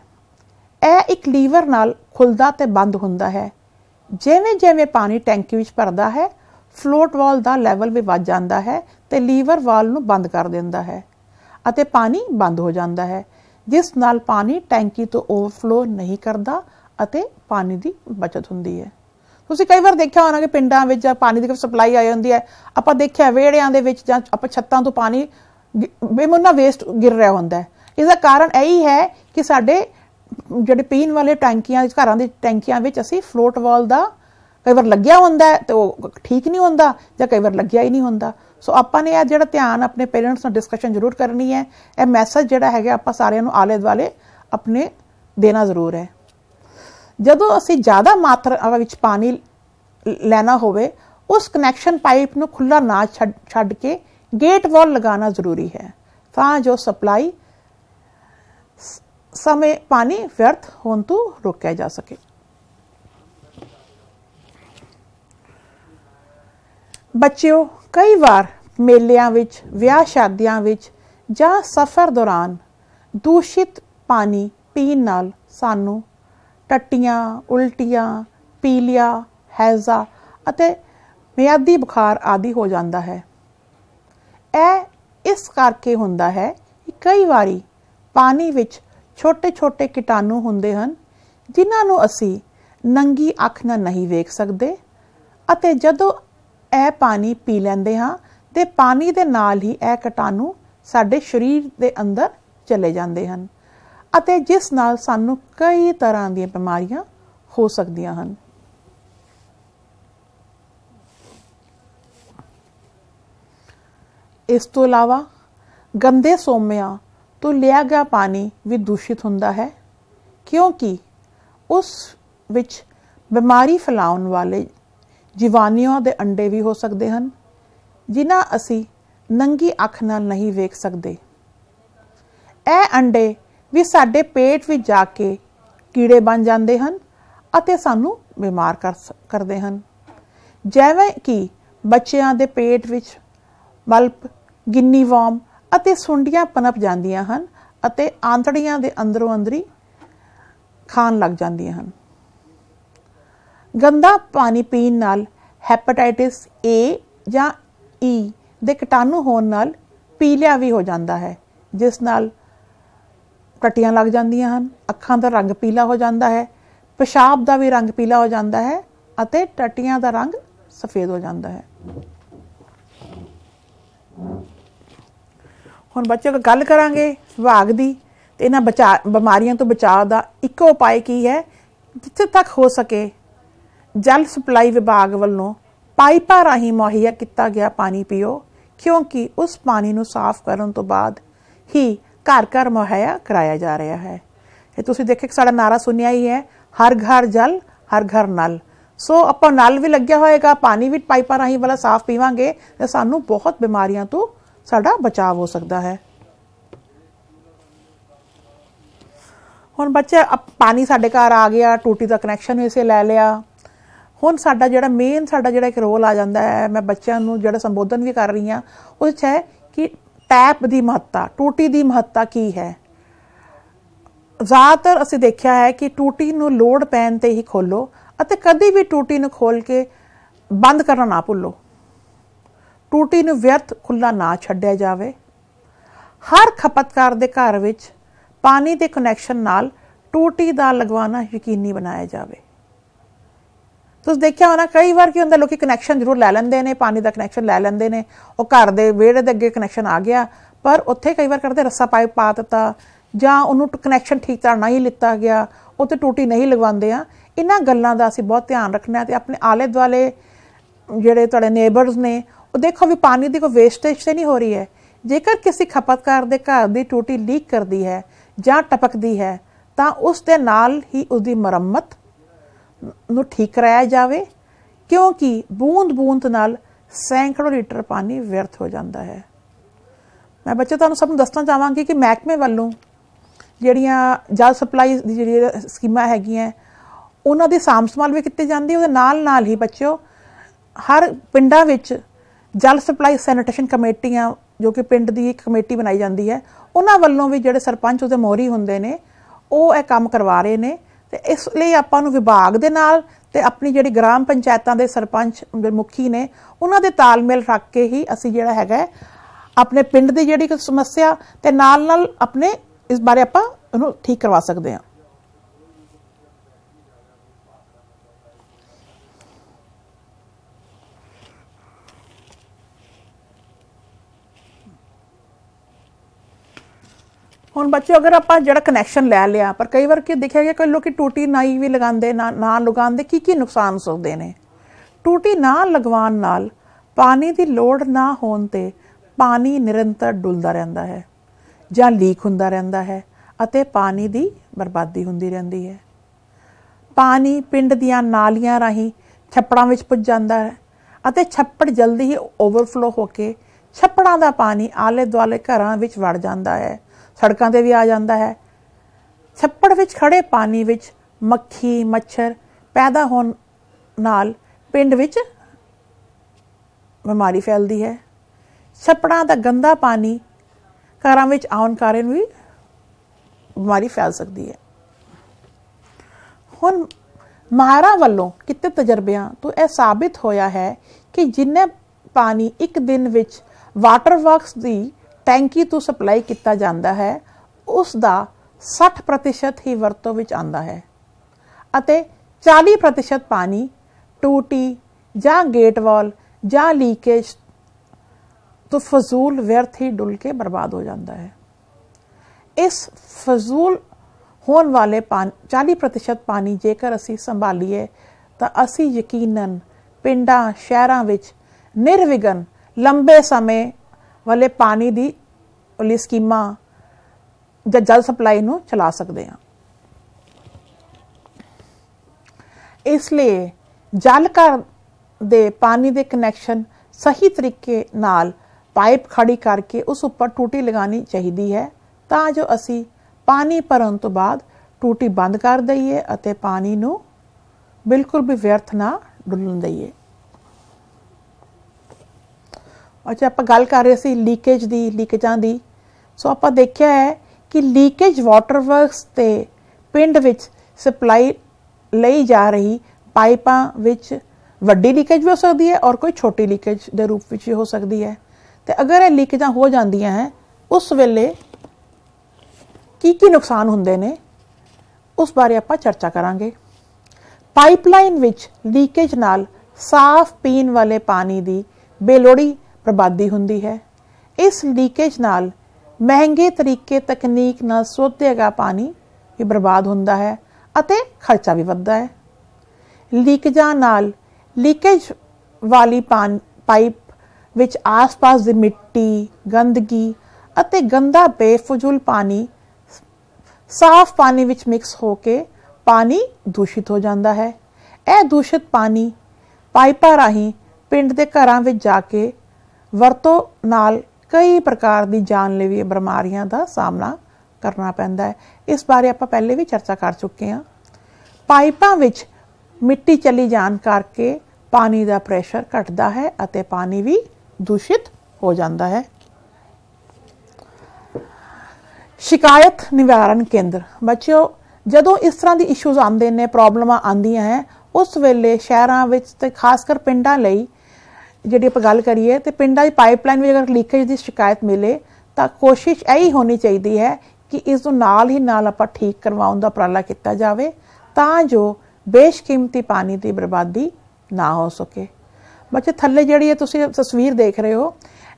ਇਹ ਇੱਕ ਲੀਵਰ ਨਾਲ ਖੁੱਲਦਾ ਤੇ ਬੰਦ ਹੁੰਦਾ ਹੈ ਜਿਵੇਂ-ਜਿਵੇਂ ਪਾਣੀ ਟੈਂਕੀ ਵਿੱਚ ਭਰਦਾ ਹੈ ਫਲੋਟ ਵਾਲ ਦਾ ਲੈਵਲ ਵੀ ਵੱਧ ਜਾਂਦਾ ਹੈ ਤੇ ਲੀਵਰ ਵਾਲ ਨੂੰ ਬੰਦ ਕਰ ਦਿੰਦਾ ਹੈ ਅਤੇ ਪਾਣੀ ਬੰਦ ਹੋ ਜਾਂਦਾ ਹੈ ਜਿਸ ਨਾਲ ਪਾਣੀ ਟੈਂਕੀ ਤੋਂ ਓਵਰਫਲੋ ਨਹੀਂ ਕਰਦਾ ਅਤੇ ਪਾਣੀ ਦੀ ਬਚਤ ਹੁੰਦੀ ਹੈ ਤੁਸੀਂ ਕਈ ਵਾਰ ਦੇਖਿਆ ਹੋਣਾ ਕਿ ਪਿੰਡਾਂ ਵਿੱਚ ਜਾਂ ਪਾਣੀ ਦੀ ਸਪਲਾਈ ਆਈ ਹੁੰਦੀ ਹੈ ਆਪਾਂ ਦੇਖਿਆ ਵੇੜਿਆਂ ਦੇ ਵਿੱਚ ਜਾਂ ਆਪਾਂ ਛੱਤਾਂ ਤੋਂ ਪਾਣੀ ਬੇਮੁੰਨਾ ਵੇਸਟ ਗਿਰ ਰਿਹਾ ਹੁੰਦਾ ਹੈ ਇਸ ਦਾ ਕਾਰਨ ਇਹੀ ਹੈ ਕਿ ਸਾਡੇ ਜਿਹੜੇ ਪੀਣ ਵਾਲੇ ਟੈਂਕੀਆਂ ਘਰਾਂ ਦੇ ਟੈਂਕੀਆਂ ਵਿੱਚ ਅਸੀਂ ਫਲੋਟ ਵਾਲ ਦਾ ਕਈ ਵਾਰ ਲੱਗਿਆ ਹੁੰਦਾ ਹੈ ਤੇ ਉਹ ਠੀਕ ਨਹੀਂ ਹੁੰਦਾ ਜਾਂ ਕਈ ਵਾਰ ਲੱਗਿਆ ਹੀ ਨਹੀਂ ਹੁੰਦਾ ਸੋ ਆਪਾਂ ਨੇ ਇਹ ਜਿਹੜਾ ਧਿਆਨ ਆਪਣੇ ਪੇਰੈਂਟਸ ਨਾਲ ਡਿਸਕਸ਼ਨ ਜ਼ਰੂਰ ਕਰਨੀ ਹੈ ਇਹ ਮੈਸੇਜ ਜਿਹੜਾ ਹੈਗਾ ਆਪਾਂ ਸਾਰਿਆਂ ਨੂੰ ਆਲੇ ਦੁਆਲੇ ਆਪਣੇ ਦੇਣਾ ਜ਼ਰੂਰ ਹੈ ਜਦੋਂ ਅਸੀਂ ਜ਼ਿਆਦਾ ਮਾਤਰਾ ਵਿੱਚ ਪਾਣੀ ਲੈਣਾ ਹੋਵੇ ਉਸ ਕਨੈਕਸ਼ਨ ਪਾਈਪ ਨੂੰ ਖੁੱਲਾ ਨਾ ਛੱਡ ਕੇ ਗੇਟ ਵਾਲ ਲਗਾਉਣਾ ਜ਼ਰੂਰੀ ਹੈ ਤਾਂ ਜੋ ਸਪਲਾਈ ਸਮੇਂ ਪਾਣੀ ਵਿਅਰਥ ਹੋਣ ਤੋਂ ਰੋਕਿਆ ਜਾ ਸਕੇ ਬੱਚਿਓ ਕਈ ਵਾਰ ਮੇਲਿਆਂ ਵਿੱਚ ਵਿਆਹ ਸ਼ਾਦੀਆਂ ਵਿੱਚ ਜਾਂ ਸਫ਼ਰ ਦੌਰਾਨ ਦੂਸ਼ਿਤ ਪਾਣੀ ਪੀਣ ਨਾਲ ਸਾਨੂੰ ਟੱਟੀਆਂ ਉਲਟੀਆਂ ਪੀਲੀਆ ਹੈਜ਼ਾ ਅਤੇ ਮਿਆਦੀ ਬੁਖਾਰ ਆਦਿ ਹੋ ਜਾਂਦਾ ਹੈ ਇਹ ਇਸ ਕਰਕੇ ਹੁੰਦਾ ਹੈ ਕਿ ਕਈ ਵਾਰੀ ਪਾਣੀ ਵਿੱਚ ਛੋਟੇ-ਛੋਟੇ ਕੀਟਾਣੂ ਹੁੰਦੇ ਹਨ ਜਿਨ੍ਹਾਂ ਨੂੰ ਅਸੀਂ ਨੰਗੀ ਅੱਖ ਨਾਲ ਨਹੀਂ ਵੇਖ ਸਕਦੇ ਅਤੇ ਜਦੋਂ ਇਹ ਪਾਣੀ ਪੀ ਲੈਂਦੇ ਹਾਂ ਤੇ ਪਾਣੀ ਦੇ ਨਾਲ ਹੀ ਇਹ ਕੀਟਾਣੂ ਸਾਡੇ ਸਰੀਰ ਦੇ ਅੰਦਰ ਚਲੇ ਜਾਂਦੇ ਹਨ ਅਤੇ ਜਿਸ ਨਾਲ ਸਾਨੂੰ ਕਈ ਤਰ੍ਹਾਂ ਦੀਆਂ ਬਿਮਾਰੀਆਂ ਹੋ ਸਕਦੀਆਂ ਹਨ ਇਸ ਤੋਂ ਇਲਾਵਾ ਗੰਦੇ ਸੋਮਿਆਂ ਤੋਂ ਲਿਆ ਗਿਆ ਪਾਣੀ ਵੀ ਦੂਸ਼ਿਤ ਹੁੰਦਾ ਹੈ ਕਿਉਂਕਿ ਉਸ ਵਿੱਚ ਬਿਮਾਰੀ ਫੈਲਾਉਣ ਵਾਲੇ ਜੀਵਾਣੂਆਂ ਦੇ ਅੰਡੇ ਵੀ ਹੋ ਸਕਦੇ ਹਨ ਜਿਨ੍ਹਾਂ ਅਸੀਂ ਨੰਗੀ ਅੱਖ ਨਾਲ ਨਹੀਂ ਵੇਖ ਸਕਦੇ ਇਹ ਅੰਡੇ ਵੀ ਸਾਡੇ ਪੇਟ ਵਿੱਚ ਜਾ ਕੇ ਕੀੜੇ ਬਣ ਜਾਂਦੇ ਹਨ ਅਤੇ ਸਾਨੂੰ ਬਿਮਾਰ ਕਰਦੇ ਹਨ ਜਿਵੇਂ ਕਿ ਬੱਚਿਆਂ ਦੇ ਪੇਟ ਵਿੱਚ ਮਲਪ ਗਿੰਨੀ ਵਾਰਮ ਅਤੇ ਸੁੰਡੀਆਂ ਪਨਪ ਜਾਂਦੀਆਂ ਹਨ ਅਤੇ ਆਂਤੜੀਆਂ ਦੇ ਅੰਦਰੋਂ ਅੰਦਰੀ ਖਾਣ ਲੱਗ ਜਾਂਦੀਆਂ ਹਨ ਗੰਦਾ ਪਾਣੀ ਪੀਣ ਨਾਲ ਹੈਪੇਟਾਈਟਿਸ A ਜਾਂ E ਦੇ ਕਟਾਨੂ ਹੋਣ ਨਾਲ ਪੀਲਿਆ ਵੀ ਹੋ ਜਾਂਦਾ ਹੈ ਜਿਸ ਨਾਲ ਟਟੀਆਂ ਲੱਗ ਜਾਂਦੀਆਂ ਹਨ ਅੱਖਾਂ ਦਾ ਰੰਗ ਪੀਲਾ ਹੋ ਜਾਂਦਾ ਹੈ ਪਿਸ਼ਾਬ ਦਾ ਵੀ ਰੰਗ ਪੀਲਾ ਹੋ ਜਾਂਦਾ ਹੈ ਅਤੇ ਟਟੀਆਂ ਦਾ ਰੰਗ ਸਫੇਦ ਹੋ ਜਾਂਦਾ ਹੈ ਹੁਣ ਬੱਚੇ ਕੋ ਗੱਲ ਕਰਾਂਗੇ ਵਿਭਾਗ ਦੀ ਤੇ ਇਹਨਾਂ ਬਿਮਾਰੀਆਂ ਤੋਂ ਬਚਾਅ ਦਾ ਇੱਕੋ ਉਪਾਅ ਕੀ ਹੈ ਜਿੱਥੇ ਤੱਕ ਹੋ ਸਕੇ ਜਲ ਸਪਲਾਈ ਵਿਭਾਗ ਵੱਲੋਂ ਪਾਈਪਾਂ ਰਾਹੀਂ ਮੁਹੱਈਆ ਕੀਤਾ ਗਿਆ ਪਾਣੀ ਪੀਓ ਕਿਉਂਕਿ ਉਸ ਪਾਣੀ ਨੂੰ ਸਾਫ਼ ਕਰਨ ਤੋਂ ਬਾਅਦ ਹੀ ਘਰ ਘਰ ਮੁਹੱਈਆ ਕਰਾਇਆ ਜਾ ਰਿਹਾ ਹੈ ਇਹ ਤੁਸੀਂ ਦੇਖੇ ਕਿ ਸਾਡਾ ਨਾਰਾ ਸੁਣਿਆ ਹੀ ਹੈ ਹਰ ਘਰ ਜਲ ਹਰ ਘਰ ਨਲ ਸੋ ਆਪਾਂ ਨਲ ਵੀ ਲੱਗਿਆ ਹੋਏਗਾ ਪਾਣੀ ਵੀ ਪਾਈਪਾਂ ਰਾਹੀਂ ਵਾਲਾ ਸਾਫ਼ ਪੀਵਾਂਗੇ ਤੇ ਸਾਨੂੰ ਬਹੁਤ ਬਿਮਾਰੀਆਂ ਤੋਂ ਸਾਡਾ ਬਚਾਅ ਹੋ ਸਕਦਾ ਹੈ ਹੁਣ ਬੱਚੇ ਪਾਣੀ ਸਾਡੇ ਘਰ ਆ ਗਿਆ ਟੂਟੀ ਦਾ ਕਨੈਕਸ਼ਨ ਇਸੇ ਲੈ ਲਿਆ ਹੁਣ ਸਾਡਾ ਜਿਹੜਾ ਮੇਨ ਸਾਡਾ ਜਿਹੜਾ ਇੱਕ ਰੋਲ ਆ ਜਾਂਦਾ ਹੈ ਮੈਂ ਬੱਚਿਆਂ ਨੂੰ ਜਿਹੜਾ ਸੰਬੋਧਨ ਵੀ ਕਰ ਰਹੀ ਆ ਉਹ ਚ ਹੈ ਕਿ ਟੈਪ ਦੀ ਮਹੱਤਤਾ ਟੂਟੀ ਦੀ ਮਹੱਤਤਾ ਕੀ ਹੈ ਜ਼ਿਆਦਾਤਰ ਅਸੀਂ ਦੇਖਿਆ ਹੈ ਕਿ ਟੂਟੀ ਨੂੰ ਲੋਡ ਪੈਣ ਤੇ ਹੀ ਖੋਲੋ ਅਤੇ ਕਦੇ ਵੀ ਟੂਟੀ ਨੂੰ ਖੋਲ ਕੇ ਬੰਦ ਕਰਨਾ ਨਾ ਭੁੱਲੋ ਟੂਟੀ ਨੂੰ ਵਿਅਰਥ ਖੁੱਲਾ ਨਾ ਛੱਡਿਆ ਜਾਵੇ ਹਰ ਖਪਤਕਾਰ ਦੇ ਘਰ ਵਿੱਚ ਪਾਣੀ ਦੇ ਕਨੈਕਸ਼ਨ ਨਾਲ ਟੂਟੀ ਦਾ ਲਗਵਾਉਣਾ ਯਕੀਨੀ ਬਣਾਇਆ ਜਾਵੇ ਤੁਸੀਂ ਦੇਖਿਆ ਹੋਣਾ ਕਈ ਵਾਰ ਕੀ ਹੁੰਦਾ ਲੋਕੀ ਕਨੈਕਸ਼ਨ ਜ਼ਰੂਰ ਲੈ ਲੈਂਦੇ ਨੇ ਪਾਣੀ ਦਾ ਕਨੈਕਸ਼ਨ ਲੈ ਲੈਂਦੇ ਨੇ ਉਹ ਘਰ ਦੇ ਵਿਹੜੇ ਦੇ ਅੱਗੇ ਕਨੈਕਸ਼ਨ ਆ ਗਿਆ ਪਰ ਉੱਥੇ ਕਈ ਵਾਰ ਕਰਦੇ ਰੱਸਾ ਪਾਈਪ ਪਾ ਦਿੱਤਾ ਜਾਂ ਉਹਨੂੰ ਕਨੈਕਸ਼ਨ ਠੀਕ ਤਰ੍ਹਾਂ ਨਹੀਂ ਲਿੱਤਾ ਗਿਆ ਉੱਥੇ ਟੂਟੀ ਨਹੀਂ ਲਗਵਾਉਂਦੇ ਆ ਇਹਨਾਂ ਗੱਲਾਂ ਦਾ ਅਸੀਂ ਬਹੁਤ ਧਿਆਨ ਰੱਖਣਾ ਤੇ ਆਪਣੇ ਆਲੇ ਦੁਆਲੇ ਜਿਹੜੇ ਤੁਹਾਡੇ ਨੇਬਰਸ ਨੇ ਉਹ ਦੇਖੋ ਵੀ ਪਾਣੀ ਦੀ ਕੋਈ ਵੇਸਟੇਜ ਤੇ ਨਹੀਂ ਹੋ ਰਹੀ ਹੈ ਜੇਕਰ ਕਿਸੇ ਖਪਤਕਾਰ ਦੇ ਘਰ ਦੀ ਟੂਟੀ ਲੀਕ ਕਰਦੀ ਹੈ ਜਾਂ ਟਪਕਦੀ ਹੈ ਤਾਂ ਉਸ ਦੇ ਨਾਲ ਹੀ ਉਸ ਦੀ ਮੁਰੰਮਤ ਨੂੰ ਠੀਕ ਕਰਾਇਆ ਜਾਵੇ ਕਿਉਂਕਿ ਬੂੰਦ-ਬੂੰਦ ਨਾਲ ਸੈਂਕੜੋ ਲੀਟਰ ਪਾਣੀ ਵਿਅਰਥ ਹੋ ਜਾਂਦਾ ਹੈ ਮੈਂ ਬੱਚੇ ਤੁਹਾਨੂੰ ਸਭ ਨੂੰ ਦੱਸਣਾ ਚਾਹਾਂਗੀ ਕਿ ਮਹਿਕਮੇ ਵੱਲੋਂ ਜਿਹੜੀਆਂ ਜਲ ਸਪਲਾਈ ਦੀ ਜਿਹੜੀ ਸਕੀਮਾਂ ਹੈਗੀਆਂ ਉਹਨਾਂ ਦੇ ਸਾਮਸਮਾਲ ਵੀ ਕਿਤੇ ਜਾਂਦੀ ਉਹਦੇ ਨਾਲ ਨਾਲ ਹੀ ਬੱਚਿਓ ਹਰ ਪਿੰਡਾਂ ਵਿੱਚ ਜਲ ਸਪਲਾਈ ਸੈਨੀਟੇਸ਼ਨ ਕਮੇਟੀਆਂ ਜੋ ਕਿ ਪਿੰਡ ਦੀ ਇੱਕ ਕਮੇਟੀ ਬਣਾਈ ਜਾਂਦੀ ਹੈ ਉਹਨਾਂ ਵੱਲੋਂ ਵੀ ਜਿਹੜੇ ਸਰਪੰਚ ਉਹਦੇ ਮੋਹਰੀ ਹੁੰਦੇ ਨੇ ਉਹ ਇਹ ਕੰਮ ਕਰਵਾ ਰਹੇ ਨੇ ਤੇ ਇਸ ਲਈ ਆਪਾਂ ਨੂੰ ਵਿਭਾਗ ਦੇ ਨਾਲ ਤੇ ਆਪਣੀ ਜਿਹੜੀ ਗ੍ਰਾਮ ਪੰਚਾਇਤਾਂ ਦੇ ਸਰਪੰਚ ਮੁਖੀ ਨੇ ਉਹਨਾਂ ਦੇ ਤਾਲਮੇਲ ਰੱਖ ਕੇ ਹੀ ਅਸੀਂ ਜਿਹੜਾ ਹੈਗਾ ਆਪਣੇ ਪਿੰਡ ਦੀ ਜਿਹੜੀ ਸਮੱਸਿਆ ਤੇ ਨਾਲ ਨਾਲ ਆਪਣੇ ਇਸ ਬਾਰੇ ਆਪਾਂ ਉਹਨੂੰ ਠੀਕ ਕਰਵਾ ਸਕਦੇ ਹਾਂ ਹੁਣ ਬੱਚਿਓ ਅਗਰ ਆਪਾਂ ਜਿਹੜਾ ਕਨੈਕਸ਼ਨ ਲੈ ਲਿਆ ਪਰ ਕਈ ਵਾਰ ਕੀ ਦੇਖਿਆ ਗਿਆ ਕਿ ਲੋਕੀ ਟੂਟੀ ਨਾਈ ਵੀ ਲਗਾਉਂਦੇ ਨਾ ਨਾ ਲਗਾਉਂਦੇ ਕੀ ਕੀ ਨੁਕਸਾਨ ਸੋਦੇ ਨੇ ਟੂਟੀ ਨਾ ਲਗਵਾਉਣ ਨਾਲ ਪਾਣੀ ਦੀ ਲੋੜ ਨਾ ਹੋਣ ਤੇ ਪਾਣੀ ਨਿਰੰਤਰ ਡੁੱਲਦਾ ਰਹਿੰਦਾ ਹੈ ਜਾਂ ਲੀਕ ਹੁੰਦਾ ਰਹਿੰਦਾ ਹੈ ਅਤੇ ਪਾਣੀ ਦੀ ਬਰਬਾਦੀ ਹੁੰਦੀ ਰਹਿੰਦੀ ਹੈ ਪਾਣੀ ਪਿੰਡ ਦੀਆਂ ਨਾਲੀਆਂ ਰਾਹੀਂ ਛੱਪੜਾਂ ਵਿੱਚ ਪੁੱਜ ਜਾਂਦਾ ਹੈ ਅਤੇ ਛੱਪੜ ਜਲਦੀ ਹੀ ਓਵਰਫਲੋ ਹੋ ਕੇ ਛੱਪੜਾਂ ਦਾ ਪਾਣੀ ਆਲੇ ਦੁਆਲੇ ਘਰਾਂ ਵਿੱਚ ਵੜ ਜਾਂਦਾ ਹੈ ਸੜਕਾਂ ਤੇ ਵੀ ਆ ਜਾਂਦਾ ਹੈ ਛੱਪੜ ਵਿੱਚ ਖੜੇ ਪਾਣੀ ਵਿੱਚ ਮੱਖੀ ਮੱਛਰ ਪੈਦਾ ਹੋਣ ਨਾਲ ਪਿੰਡ ਵਿੱਚ ਬਿਮਾਰੀ ਫੈਲਦੀ ਹੈ ਛੱਪੜਾਂ ਦਾ ਗੰਦਾ ਪਾਣੀ ਘਰਾਂ ਵਿੱਚ ਆਉਣ ਕਾਰਨ ਵੀ ਬਿਮਾਰੀ ਫੈਲ ਸਕਦੀ ਹੈ ਹੁਣ ਮਹਾਰਾ ਵੱਲੋਂ ਕਿਤੇ ਤਜਰਬਿਆਂ ਤੋਂ ਇਹ ਸਾਬਿਤ ਹੋਇਆ ਹੈ ਕਿ ਜਿੰਨੇ ਪਾਣੀ ਇੱਕ ਦਿਨ ਵਿੱਚ ਵਾਟਰ ਵਰਕਸ ਦੀ ਟੈਂਕੀ ਤੋਂ ਸਪਲਾਈ ਕੀਤਾ ਜਾਂਦਾ ਹੈ ਉਸ ਦਾ 60% ਹੀ ਵਰਤੋਂ ਵਿੱਚ ਆਉਂਦਾ ਹੈ ਅਤੇ 40% ਪਾਣੀ ਟੂਟੀ ਜਾਂ ਗੇਟ ਵਾਲ ਜਾਂ ਲੀਕੇਜ ਤੋਂ ਫਜ਼ੂਲ ਵਰਥ ਹੀ ਡੁੱਲ ਕੇ ਬਰਬਾਦ ਹੋ ਜਾਂਦਾ ਹੈ ਇਸ ਫਜ਼ੂਲ ਹੋਣ ਵਾਲੇ 40% ਪਾਣੀ ਜੇਕਰ ਅਸੀਂ ਸੰਭਾਲੀਏ ਤਾਂ ਅਸੀਂ ਯਕੀਨਨ ਪਿੰਡਾਂ ਸ਼ਹਿਰਾਂ ਵਿੱਚ ਨਿਰਵਿਘਨ ਲੰਬੇ ਸਮੇਂ ਵਾਲੇ ਪਾਣੀ ਦੀ ਲਈ ਸਕੀਮਾ ਜਾਂ ਜਲ ਸਪਲਾਈ ਨੂੰ ਚਲਾ ਸਕਦੇ ਹਾਂ ਇਸ ਲਈ ਜਲ ਘਰ ਦੇ ਪਾਣੀ ਦੇ ਕਨੈਕਸ਼ਨ ਸਹੀ ਤਰੀਕੇ ਨਾਲ ਪਾਈਪ ਖੜੀ ਕਰਕੇ ਉਸ ਉੱਪਰ ਟੂਟੀ ਲਗਾਣੀ ਚਾਹੀਦੀ ਹੈ ਤਾਂ ਜੋ ਅਸੀਂ ਪਾਣੀ ਭਰਨ ਤੋਂ ਬਾਅਦ ਟੂਟੀ ਬੰਦ ਕਰ ਦਈਏ ਅਤੇ ਪਾਣੀ ਨੂੰ ਬਿਲਕੁਲ ਵੀ ਵਿਅਰਥ ਨਾ ਡੁੱਲਣ ਦਈਏ ਅੱਛਾ ਆਪਾਂ ਗੱਲ ਕਰ ਰਹੇ ਸੀ ਲੀਕੇਜ ਦੀ ਲੀਕੇਜਾਂ ਦੀ ਸੋ ਆਪਾਂ ਦੇਖਿਆ ਹੈ ਕਿ ਲੀਕੇਜ ਵਾਟਰ ਵਰਕਸ ਤੇ ਪਿੰਡ ਵਿੱਚ ਸਪਲਾਈ ਲਈ ਜਾ ਰਹੀ ਪਾਈਪਾਂ ਵਿੱਚ ਵੱਡੀ ਲੀਕੇਜ ਵੀ ਹੋ ਸਕਦੀ ਹੈ ਔਰ ਕੋਈ ਛੋਟੀ ਲੀਕੇਜ ਦੇ ਰੂਪ ਵਿੱਚ ਵੀ ਹੋ ਸਕਦੀ ਹੈ ਤੇ ਅਗਰ ਇਹ ਲੀਕੇਜਾਂ ਹੋ ਜਾਂਦੀਆਂ ਹੈ ਉਸ ਵੇਲੇ ਕੀ ਕੀ ਨੁਕਸਾਨ ਹੁੰਦੇ ਨੇ ਉਸ ਬਾਰੇ ਆਪਾਂ ਚਰਚਾ ਕਰਾਂਗੇ ਪਾਈਪਲਾਈਨ ਵਿੱਚ ਲੀਕੇਜ ਨਾਲ ਸਾਫ਼ ਪੀਣ ਵਾਲੇ ਪਾਣੀ ਦੀ ਬੇਲੋੜੀ ਬਰਬਾਦੀ ਹੁੰਦੀ ਹੈ ਇਸ ਲੀਕੇਜ ਨਾਲ ਮਹਿੰਗੇ ਤਰੀਕੇ ਤਕਨੀਕ ਨਾਲ ਸੋਧਿਆਗਾ ਪਾਣੀ ਵੀ ਬਰਬਾਦ ਹੁੰਦਾ ਹੈ ਅਤੇ ਖਰਚਾ ਵੀ ਵੱਧਦਾ ਹੈ ਲੀਕੇਜਾਂ ਨਾਲ ਲੀਕੇਜ ਵਾਲੀ ਪਾਈਪ ਵਿੱਚ ਆਸ-ਪਾਸ ਦੀ ਮਿੱਟੀ, ਗੰਦਗੀ ਅਤੇ ਗੰਦਾ ਬੇਫਜ਼ੂਲ ਪਾਣੀ ਸਾਫ਼ ਪਾਣੀ ਵਿੱਚ ਮਿਕਸ ਹੋ ਕੇ ਪਾਣੀ ਦੂਸ਼ਿਤ ਹੋ ਜਾਂਦਾ ਹੈ ਇਹ ਦੂਸ਼ਿਤ ਪਾਣੀ ਪਾਈਪਾਂ ਰਾਹੀਂ ਪਿੰਡ ਦੇ ਘਰਾਂ ਵਿੱਚ ਜਾ ਕੇ ਵਰਤੋਂ ਨਾਲ ਕਈ ਪ੍ਰਕਾਰ ਦੀ ਜਾਨਲੇਵੀ ਬਿਮਾਰੀਆਂ ਦਾ ਸਾਹਮਣਾ ਕਰਨਾ ਪੈਂਦਾ ਹੈ ਇਸ ਬਾਰੇ ਆਪਾਂ ਪਹਿਲੇ ਵੀ ਚਰਚਾ ਕਰ ਚੁੱਕੇ ਹਾਂ ਪਾਈਪਾਂ ਵਿੱਚ ਮਿੱਟੀ ਚਲੀ ਜਾਣ ਕਰਕੇ ਪਾਣੀ ਦਾ ਪ੍ਰੈਸ਼ਰ ਘਟਦਾ ਹੈ ਅਤੇ ਪਾਣੀ ਵੀ ਦੂਸ਼ਿਤ ਹੋ ਜਾਂਦਾ ਹੈ ਸ਼ਿਕਾਇਤ ਨਿਵਾਰਨ ਕੇਂਦਰ ਬੱਚਿਓ ਜਦੋਂ ਇਸ ਤਰ੍ਹਾਂ ਦੀ ਇਸ਼ੂਜ਼ ਆਉਂਦੇ ਨੇ ਪ੍ਰੋਬਲਮਾਂ ਆਉਂਦੀਆਂ ਹੈ ਉਸ ਵੇਲੇ ਸ਼ਹਿਰਾਂ ਵਿੱਚ ਤੇ ਖਾਸ ਕਰ ਪਿੰਡਾਂ ਲਈ ਜਿਹੜੀ ਆਪਾਂ ਗੱਲ ਕਰੀਏ ਤੇ ਪਿੰਡਾਂ ਦੀ ਪਾਈਪਲਾਈਨ ਵਿੱਚ ਅਗਰ ਲੀਕੇਜ ਦੀ ਸ਼ਿਕਾਇਤ ਮਿਲੇ ਤਾਂ ਕੋਸ਼ਿਸ਼ ਇਹੀ ਹੋਣੀ ਚਾਹੀਦੀ ਹੈ ਕਿ ਇਸ ਨੂੰ ਨਾਲ ਹੀ ਨਾਲ ਆਪਾਂ ਠੀਕ ਕਰਵਾਉਣ ਦਾ ਉਪਰਾਲਾ ਕੀਤਾ ਜਾਵੇ ਤਾਂ ਜੋ ਬੇਸ਼ਕੀਮਤੀ ਪਾਣੀ ਦੀ ਬਰਬਾਦੀ ਨਾ ਹੋ ਸਕੇ ਬੱਚੇ ਥੱਲੇ ਜਿਹੜੀ ਹੈ ਤੁਸੀਂ ਤਸਵੀਰ ਦੇਖ ਰਹੇ ਹੋ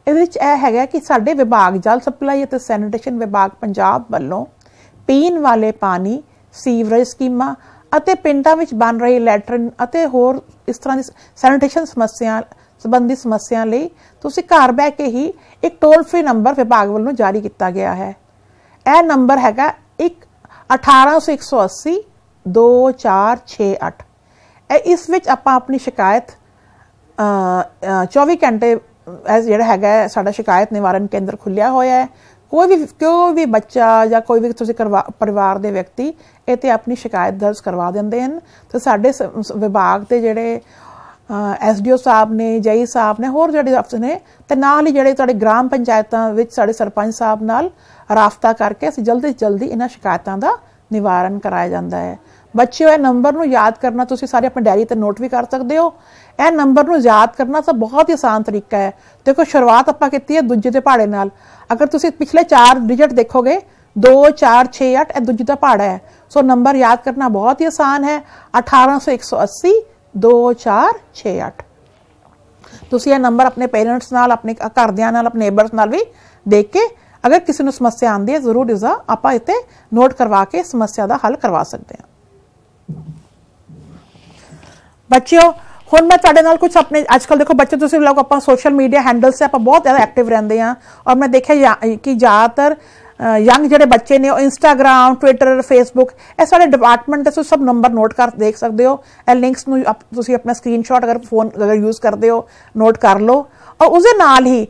ਇਹਦੇ ਵਿੱਚ ਇਹ ਹੈਗਾ ਕਿ ਸਾਡੇ ਵਿਭਾਗ ਜਲ ਸਪਲਾਈ ਅਤੇ ਸੈਨੀਟੇਸ਼ਨ ਵਿਭਾਗ ਪੰਜਾਬ ਵੱਲੋਂ ਪੀਣ ਵਾਲੇ ਪਾਣੀ ਸੀਵਰੇਜ ਸਕੀਮਾਂ ਅਤੇ ਪਿੰਡਾਂ ਵਿੱਚ ਬਣ ਰਹੀ ਲੈਟਰਨ ਅਤੇ ਹੋਰ ਇਸ ਤਰ੍ਹਾਂ ਦੀ ਸੈਨੀਟੇਸ਼ਨ ਸਮੱਸਿਆ ਸੰਬੰਧੀ ਸਮੱਸਿਆ ਲਈ ਤੁਸੀਂ ਘਰ ਬੈ ਕੇ ਹੀ ਇੱਕ ਟੋਲ ਫ੍ਰੀ ਨੰਬਰ ਵਿਭਾਗ ਵੱਲੋਂ ਜਾਰੀ ਕੀਤਾ ਗਿਆ ਹੈ ਇਹ ਨੰਬਰ ਹੈਗਾ 1 2468 ਇਹ ਇਸ ਵਿੱਚ ਆਪਾਂ ਆਪਣੀ ਸ਼ਿਕਾਇਤ 24 ਘੰਟੇ ਜਿਹੜਾ ਹੈਗਾ ਸਾਡਾ ਸ਼ਿਕਾਇਤ ਨਿਵਾਰਨ ਕੇਂਦਰ ਖੁੱਲਿਆ ਹੋਇਆ ਹੈ ਕੋਈ ਵੀ ਕੋਈ ਵੀ ਬੱਚਾ ਜਾਂ ਕੋਈ ਵੀ ਤੁਸੀਂ ਪਰਿਵਾਰ ਦੇ ਵਿਅਕਤੀ ਇਹ ਤੇ ਆਪਣੀ ਸ਼ਿਕਾਇਤ ਦਰਜ ਕਰਵਾ ਦਿੰਦੇ ਹਨ ਤੇ ਸਾਡੇ ਵਿਭਾਗ ਤੇ ਜਿਹੜੇ ਐਸਡੀਓ ਸਾਹਿਬ ਨੇ ਜਈ ਸਾਹਿਬ ਨੇ ਹੋਰ ਜਿਹੜੇ ਅਫਸਰ ਨੇ ਤੇ ਨਾਲ ਹੀ ਜਿਹੜੇ ਤੁਹਾਡੇ ਗ੍ਰਾਮ ਪੰਚਾਇਤਾਂ ਵਿੱਚ ਸਾਡੇ ਸਰਪੰਚ ਸਾਹਿਬ ਨਾਲ ਰਾਫਤਾ ਕਰਕੇ ਅਸੀਂ ਜਲਦੀ ਜਲਦੀ ਇਹਨਾਂ ਸ਼ਿਕਾਇਤਾਂ ਦਾ ਨਿਵਾਰਨ ਕਰਾਇਆ ਜਾਂਦਾ ਹੈ ਬੱਚਿਓ ਇਹ ਨੰਬਰ ਨੂੰ ਯਾਦ ਕਰਨਾ ਤੁਸੀਂ ਸਾਰੇ ਆਪਣੀ ਡਾਇਰੀ ਤੇ ਨੋਟ ਵੀ ਕਰ ਸਕਦੇ ਹੋ ਇਹ ਨੰਬਰ ਨੂੰ ਯਾਦ ਕਰਨਾ ਤਾਂ ਬਹੁਤ ਹੀ ਆਸਾਨ ਤਰੀਕਾ ਹੈ ਦੇਖੋ ਸ਼ੁਰੂਆਤ ਆਪਾਂ ਕੀਤੀ ਹੈ ਦੂਜੇ ਦੇ ਪਹਾੜੇ ਨਾਲ ਅਗਰ ਤੁਸੀਂ ਪਿਛਲੇ 4 ਡਿਜਟ ਦੇਖੋਗੇ 2 4 6 8 ਇਹ ਦੂਜੇ ਦਾ ਪਹਾੜਾ ਹੈ ਸੋ ਨੰਬਰ ਯਾਦ ਕਰਨਾ ਬਹੁਤ ਹੀ ਆਸਾਨ ਹੈ 18180 2468 ਤੁਸੀਂ ਇਹ ਨੰਬਰ ਆਪਣੇ ਪੇਰੈਂਟਸ ਨਾਲ ਆਪਣੇ ਘਰਦਿਆਂ ਨਾਲ ਆਪਣੇ ਨੇਬਰਸ ਨਾਲ ਵੀ ਦੇਖ ਕੇ ਅਗਰ ਕਿਸੇ ਨੂੰ ਸਮੱਸਿਆ ਆਂਦੀ ਹੈ ਜ਼ਰੂਰ ਇਸ ਆਪਾਂ ਇੱਥੇ ਨੋਟ ਕਰਵਾ ਕੇ ਸਮੱਸਿਆ ਦਾ ਹੱਲ ਕਰਵਾ ਸਕਦੇ ਹਾਂ ਬੱਚਿਓ ਹੁਣ ਮੈਂ ਤੁਹਾਡੇ ਨਾਲ ਕੁਝ ਆਪਣੇ ਅੱਜਕੱਲ ਦੇਖੋ ਬੱਚੇ ਤੁਸੀਂ ਲੋਕ ਆਪਾਂ ਸੋਸ਼ਲ ਮੀਡੀਆ ਹੈਂਡਲਸ ਤੇ ਆਪਾਂ ਬਹੁਤ ਜ਼ਿਆਦਾ ਐਕਟਿਵ ਰਹਿੰਦੇ ਆਂ ਔਰ ਮੈਂ ਦੇਖਿਆ ਕਿ ਜ਼ਿਆਦਾਤਰ ਯੰਗ ਜਿਹੜੇ ਬੱਚੇ ਨੇ ਉਹ ਇੰਸਟਾਗ੍ਰam ਟਵਿੱਟਰ ਫੇਸਬੁੱਕ ਇਹ ਸਾਰੇ ਡਿਪਾਰਟਮੈਂਟ ਦੇ ਸਭ ਨੰਬਰ ਨੋਟ ਕਰ ਦੇਖ ਸਕਦੇ ਹੋ ਇਹ ਲਿੰਕਸ ਨੂੰ ਤੁਸੀਂ ਆਪਣਾ ਸਕਰੀਨਸ਼ਾਟ ਅਗਰ ਫੋਨ ਅਗਰ ਯੂਜ਼ ਕਰਦੇ ਹੋ ਨੋਟ ਕਰ ਲਓ ਔਰ ਉਸੇ ਨਾਲ ਹੀ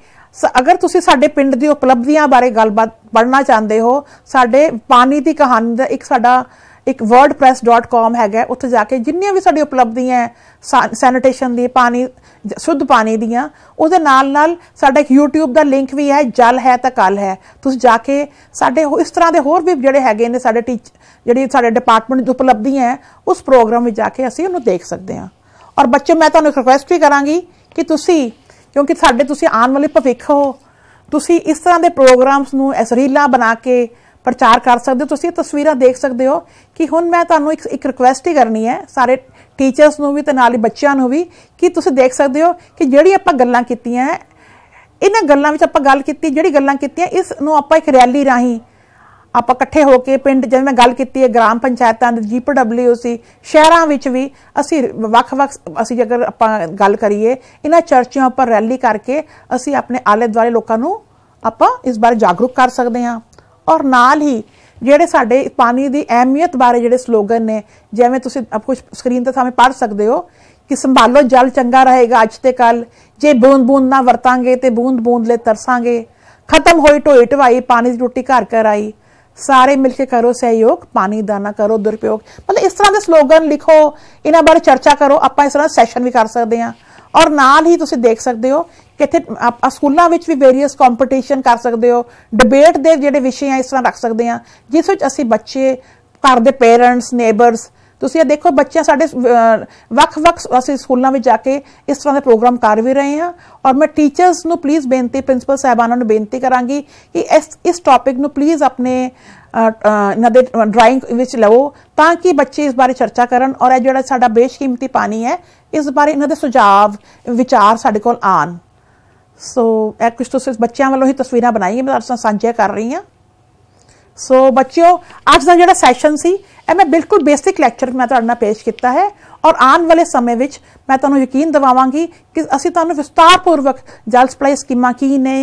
ਅਗਰ ਤੁਸੀਂ ਸਾਡੇ ਪਿੰਡ ਦੀ ਉਪਲਬਧੀਆਂ ਬਾਰੇ ਗੱਲਬਾਤ ਪੜ੍ਹਨਾ ਚਾਹੁੰਦੇ ਹੋ ਸਾਡੇ ਪਾਣੀ ਦੀ ਕਹਾਣੀ ਦਾ ਇੱਕ ਸਾਡਾ ਇੱਕ wordpress.com ਹੈਗਾ ਉੱਥੇ ਜਾ ਕੇ ਜਿੰਨੀਆਂ ਵੀ ਸਾਡੀ ਉਪਲਬਧੀਆਂ ਸੈਨੀਟੇਸ਼ਨ ਦੀ ਪਾਣੀ ਸ਼ੁੱਧ ਪਾਣੀ ਦੀਆਂ ਉਹਦੇ ਨਾਲ ਨਾਲ ਸਾਡਾ ਇੱਕ YouTube ਦਾ ਲਿੰਕ ਵੀ ਹੈ ਜਲ ਹੈ ਤਾਂ ਕੱਲ ਹੈ ਤੁਸੀਂ ਜਾ ਕੇ ਸਾਡੇ ਇਸ ਤਰ੍ਹਾਂ ਦੇ ਹੋਰ ਵੀ ਜਿਹੜੇ ਹੈਗੇ ਨੇ ਸਾਡੇ ਟੀਚ ਜਿਹੜੀ ਸਾਡੇ ਡਿਪਾਰਟਮੈਂਟ ਦੀ ਉਪਲਬਧੀਆਂ ਉਸ ਪ੍ਰੋਗਰਾਮ ਵਿੱਚ ਜਾ ਕੇ ਅਸੀਂ ਉਹਨੂੰ ਦੇਖ ਸਕਦੇ ਹਾਂ ਔਰ ਬੱਚੇ ਮੈਂ ਤੁਹਾਨੂੰ ਇੱਕ ਰਿਕੁਐਸਟ ਵੀ ਕਰਾਂਗੀ ਕਿ ਤੁਸੀਂ ਕਿਉਂਕਿ ਸਾਡੇ ਤੁਸੀਂ ਆਉਣ ਵਾਲੇ ਭਵਿੱਖ ਹੋ ਤੁਸੀਂ ਇਸ ਤਰ੍ਹਾਂ ਦੇ ਪ੍ਰੋਗਰਾਮਸ ਨੂੰ ਅਸਰੀਲਾ ਬਣਾ ਕੇ ਪ੍ਰਚਾਰ ਕਰ ਸਕਦੇ ਹੋ ਤੁਸੀਂ ਇਹ ਤਸਵੀਰਾਂ ਦੇਖ ਸਕਦੇ ਹੋ ਕਿ ਹੁਣ ਮੈਂ ਤੁਹਾਨੂੰ ਇੱਕ ਇੱਕ ਰਿਕੁਐਸਟ ਹੀ ਕਰਨੀ ਹੈ ਸਾਰੇ ਟੀਚਰਸ ਨੂੰ ਵੀ ਤੇ ਨਾਲ ਹੀ ਬੱਚਿਆਂ ਨੂੰ ਵੀ ਕਿ ਤੁਸੀਂ ਦੇਖ ਸਕਦੇ ਹੋ ਕਿ ਜਿਹੜੀ ਆਪਾਂ ਗੱਲਾਂ ਕੀਤੀਆਂ ਇਹਨਾਂ ਗੱਲਾਂ ਵਿੱਚ ਆਪਾਂ ਗੱਲ ਕੀਤੀ ਜਿਹੜੀ ਗੱਲਾਂ ਕੀਤੀਆਂ ਇਸ ਨੂੰ ਆਪਾਂ ਇੱਕ ਰੈਲੀ ਰਾਹੀਂ ਆਪਾਂ ਇਕੱਠੇ ਹੋ ਕੇ ਪਿੰਡ ਜਿਵੇਂ ਮੈਂ ਗੱਲ ਕੀਤੀ ਹੈ ਗ੍ਰਾਮ ਪੰਚਾਇਤਾਂ ਦੇ ਸੀ ਸ਼ਹਿਰਾਂ ਵਿੱਚ ਵੀ ਅਸੀਂ ਵੱਖ-ਵੱਖ ਅਸੀਂ ਜੇਕਰ ਆਪਾਂ ਗੱਲ ਕਰੀਏ ਇਹਨਾਂ ਚਰਚਿਆਂ ਉੱਪਰ ਰੈਲੀ ਕਰਕੇ ਅਸੀਂ ਆਪਣੇ ਆਲੇ ਦੁਆਲੇ ਲੋਕਾਂ ਨੂੰ ਆਪਾਂ ਇਸ ਬਾਰੇ ਜਾਗਰੂਕ ਕਰ ਸਕਦੇ ਹਾਂ ਔਰ ਨਾਲ ਹੀ ਜਿਹੜੇ ਸਾਡੇ ਪਾਣੀ ਦੀ ਅਹਿਮੀਅਤ ਬਾਰੇ ਜਿਹੜੇ ਸਲੋਗਨ ਨੇ ਜਿਵੇਂ ਤੁਸੀਂ ਆਪ ਕੁਝ ਸਕਰੀਨ ਤੇ ਸਾਹਮਣੇ ਪੜ੍ਹ ਸਕਦੇ ਹੋ ਕਿ ਸੰਭਾਲੋ ਜਲ ਚੰਗਾ ਰਹੇਗਾ ਅੱਜ ਤੇ ਕੱਲ ਜੇ ਬੂੰਦ ਬੂੰਦ ਨਾ ਵਰਤਾਂਗੇ ਤੇ ਬੂੰਦ ਬੂੰਦ ਲੈ ਤਰਸਾਂਗੇ ਖਤਮ ਹੋਈ ਢੋਈ ਢਵਾਈ ਪਾਣੀ ਦੀ ਰੋਟੀ ਘਰ ਘਰ ਆਈ ਸਾਰੇ ਮਿਲ ਕੇ ਕਰੋ ਸਹਿਯੋਗ ਪਾਣੀ ਦਾ ਨਾ ਕਰੋ ਦੁਰਪਯੋਗ ਮਤਲਬ ਇਸ ਤਰ੍ਹਾਂ ਦੇ ਸਲੋਗਨ ਲਿਖੋ ਇਹਨਾਂ ਬਾਰੇ ਚਰਚਾ ਕਰੋ ਆਪਾਂ ਇਸ ਤਰ੍ਹਾਂ ਸੈਸ਼ਨ ਵੀ ਕਰ ਸਕਦੇ ਹਾਂ ਔਰ ਨਾਲ ਹੀ ਤੁਸੀਂ ਦੇਖ ਸਕਦੇ ਹੋ ਕਿ ਇੱਥੇ ਸਕੂਲਾਂ ਵਿੱਚ ਵੀ ਵੇਰੀਅਸ ਕੰਪੀਟੀਸ਼ਨ ਕਰ ਸਕਦੇ ਹੋ ਡਿਬੇਟ ਦੇ ਜਿਹੜੇ ਵਿਸ਼ੇ ਆ ਇਸ ਤਰ੍ਹਾਂ ਰੱਖ ਸਕਦੇ ਆ ਜਿਸ ਵਿੱਚ ਅਸੀਂ ਬੱਚੇ ਘਰ ਦੇ ਪੇਰੈਂਟਸ ਨੇਬਰਸ ਤੁਸੀਂ ਇਹ ਦੇਖੋ ਬੱਚੇ ਸਾਡੇ ਵੱਖ-ਵੱਖ ਅਸੀਂ ਸਕੂਲਾਂ ਵਿੱਚ ਜਾ ਕੇ ਇਸ ਤਰ੍ਹਾਂ ਦੇ ਪ੍ਰੋਗਰਾਮ ਕਰ ਵੀ ਰਹੇ ਹਾਂ ਔਰ ਮੈਂ ਟੀਚਰਸ ਨੂੰ ਪਲੀਜ਼ ਬੇਨਤੀ ਪ੍ਰਿੰਸੀਪਲ ਸਾਹਿਬਾਨਾਂ ਨੂੰ ਬੇਨਤੀ ਕਰਾਂਗੀ ਕਿ ਇਸ ਇਸ ਟਾਪਿਕ ਨੂੰ ਪਲੀਜ਼ ਆਪਣੇ ਇਹਨਾਂ ਦੇ ਡਰਾਇੰਗ ਵਿੱਚ ਲਵੋ ਤਾਂ ਕਿ ਬੱਚੇ ਇਸ ਬਾਰੇ ਚਰਚਾ ਕਰਨ ਔਰ ਇਹ ਜਿਹੜਾ ਸਾਡਾ ਬੇਸ਼ਕੀਮਤੀ ਪਾਣੀ ਹੈ ਇਸ ਬਾਰੇ ਇਹਨਾਂ ਦੇ ਸੁਝਾਅ ਵਿਚਾਰ ਸਾਡੇ ਕੋਲ ਆਣ ਸੋ ਇਹ ਕੁਝ ਤੁਸੀਂ ਬੱਚਿਆਂ ਵੱਲੋਂ ਹੀ ਤਸਵੀਰਾਂ ਬਣਾਈਆਂ ਮੈਂ ਤੁਹਾਡੇ ਨਾਲ ਸਾਂਝੀਆਂ ਕਰ ਰਹੀ ਹਾਂ ਸੋ ਬੱਚਿਓ ਅੱਜ ਦਾ ਜਿਹੜਾ ਸੈਸ਼ਨ ਸੀ ਇਹ ਮੈਂ ਬਿਲਕੁਲ ਬੇਸਿਕ ਲੈਕਚਰ ਮੈਂ ਤੁਹਾਡੇ ਨਾਲ ਪੇਸ਼ ਕੀਤਾ ਹੈ ਔਰ ਆਉਣ ਵਾਲੇ ਸਮੇਂ ਵਿੱਚ ਮੈਂ ਤੁਹਾਨੂੰ ਯਕੀਨ ਦਿਵਾਵਾਂਗੀ ਕਿ ਅਸੀਂ ਤੁਹਾਨੂੰ ਵਿਸਤਾਰਪੂਰਵਕ ਜਲ ਸਪਲਾਈ ਸਕੀਮਾਂ ਕੀ ਨੇ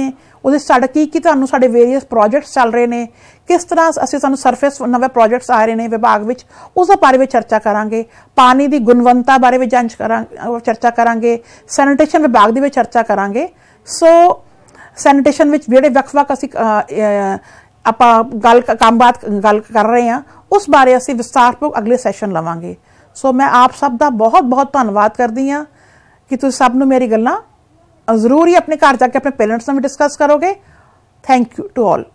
ਉਹਦੇ ਸਾਡਾ ਕੀ ਕੀ ਤੁਹਾਨੂੰ ਸਾਡੇ ਵੇਰੀਅਸ ਪ੍ਰੋਜੈਕਟਸ ਚੱਲ ਰਹੇ ਨੇ ਕਿਸ ਤਰ੍ਹਾਂ ਅਸੀਂ ਤੁਹਾਨੂੰ ਸਰਫੇਸ ਨਵੇਂ ਪ੍ਰੋਜੈਕਟਸ ਆ ਰਹੇ ਨੇ ਵਿਭਾਗ ਵਿੱਚ ਉਸ ਦੇ ਬਾਰੇ ਵਿੱਚ ਚਰਚਾ ਕਰਾਂਗੇ ਪਾਣੀ ਦੀ ਗੁਣਵੰਤਾ ਬਾਰੇ ਵੀ ਜਾਂਚ ਕਰਾਂਗੇ ਚਰਚਾ ਕਰਾਂਗੇ ਸੈਨੀਟੇਸ਼ਨ ਵਿਭਾਗ ਦੀ ਵਿੱਚ ਚਰਚਾ ਕਰਾਂਗੇ ਸੋ ਸੈਨੀਟੇਸ਼ਨ ਵਿੱਚ ਜਿਹੜੇ ਵੱਖ-ਵੱਖ ਅਸੀਂ ਆਪਾਂ ਗੱਲ ਕੰਮ ਬਾਤ ਗੱਲ ਕਰ ਰਹੇ ਹਾਂ ਉਸ ਬਾਰੇ ਅਸੀਂ ਵਿਸਤਾਰਪੂਰਵਕ ਅਗਲੇ ਸੈਸ਼ਨ ਲਵਾਂਗੇ ਸੋ ਮੈਂ ਆਪ ਸਭ ਦਾ ਬਹੁਤ ਬਹੁਤ ਧੰਨਵਾਦ ਕਰਦੀ ਹਾਂ ਕਿ ਤੁਸੀਂ ਸਭ ਨੂੰ ਮੇਰੀ ਗੱਲਾਂ ਜ਼ਰੂਰ ਹੀ ਆਪਣੇ ਘਰ ਜਾ ਕੇ ਆਪਣੇ ਪੇਰੈਂਟਸ ਨਾਲ ਵੀ ਡਿਸਕਸ ਕਰੋਗੇ ਥੈਂਕ ਯੂ ਟੂ ਆਲ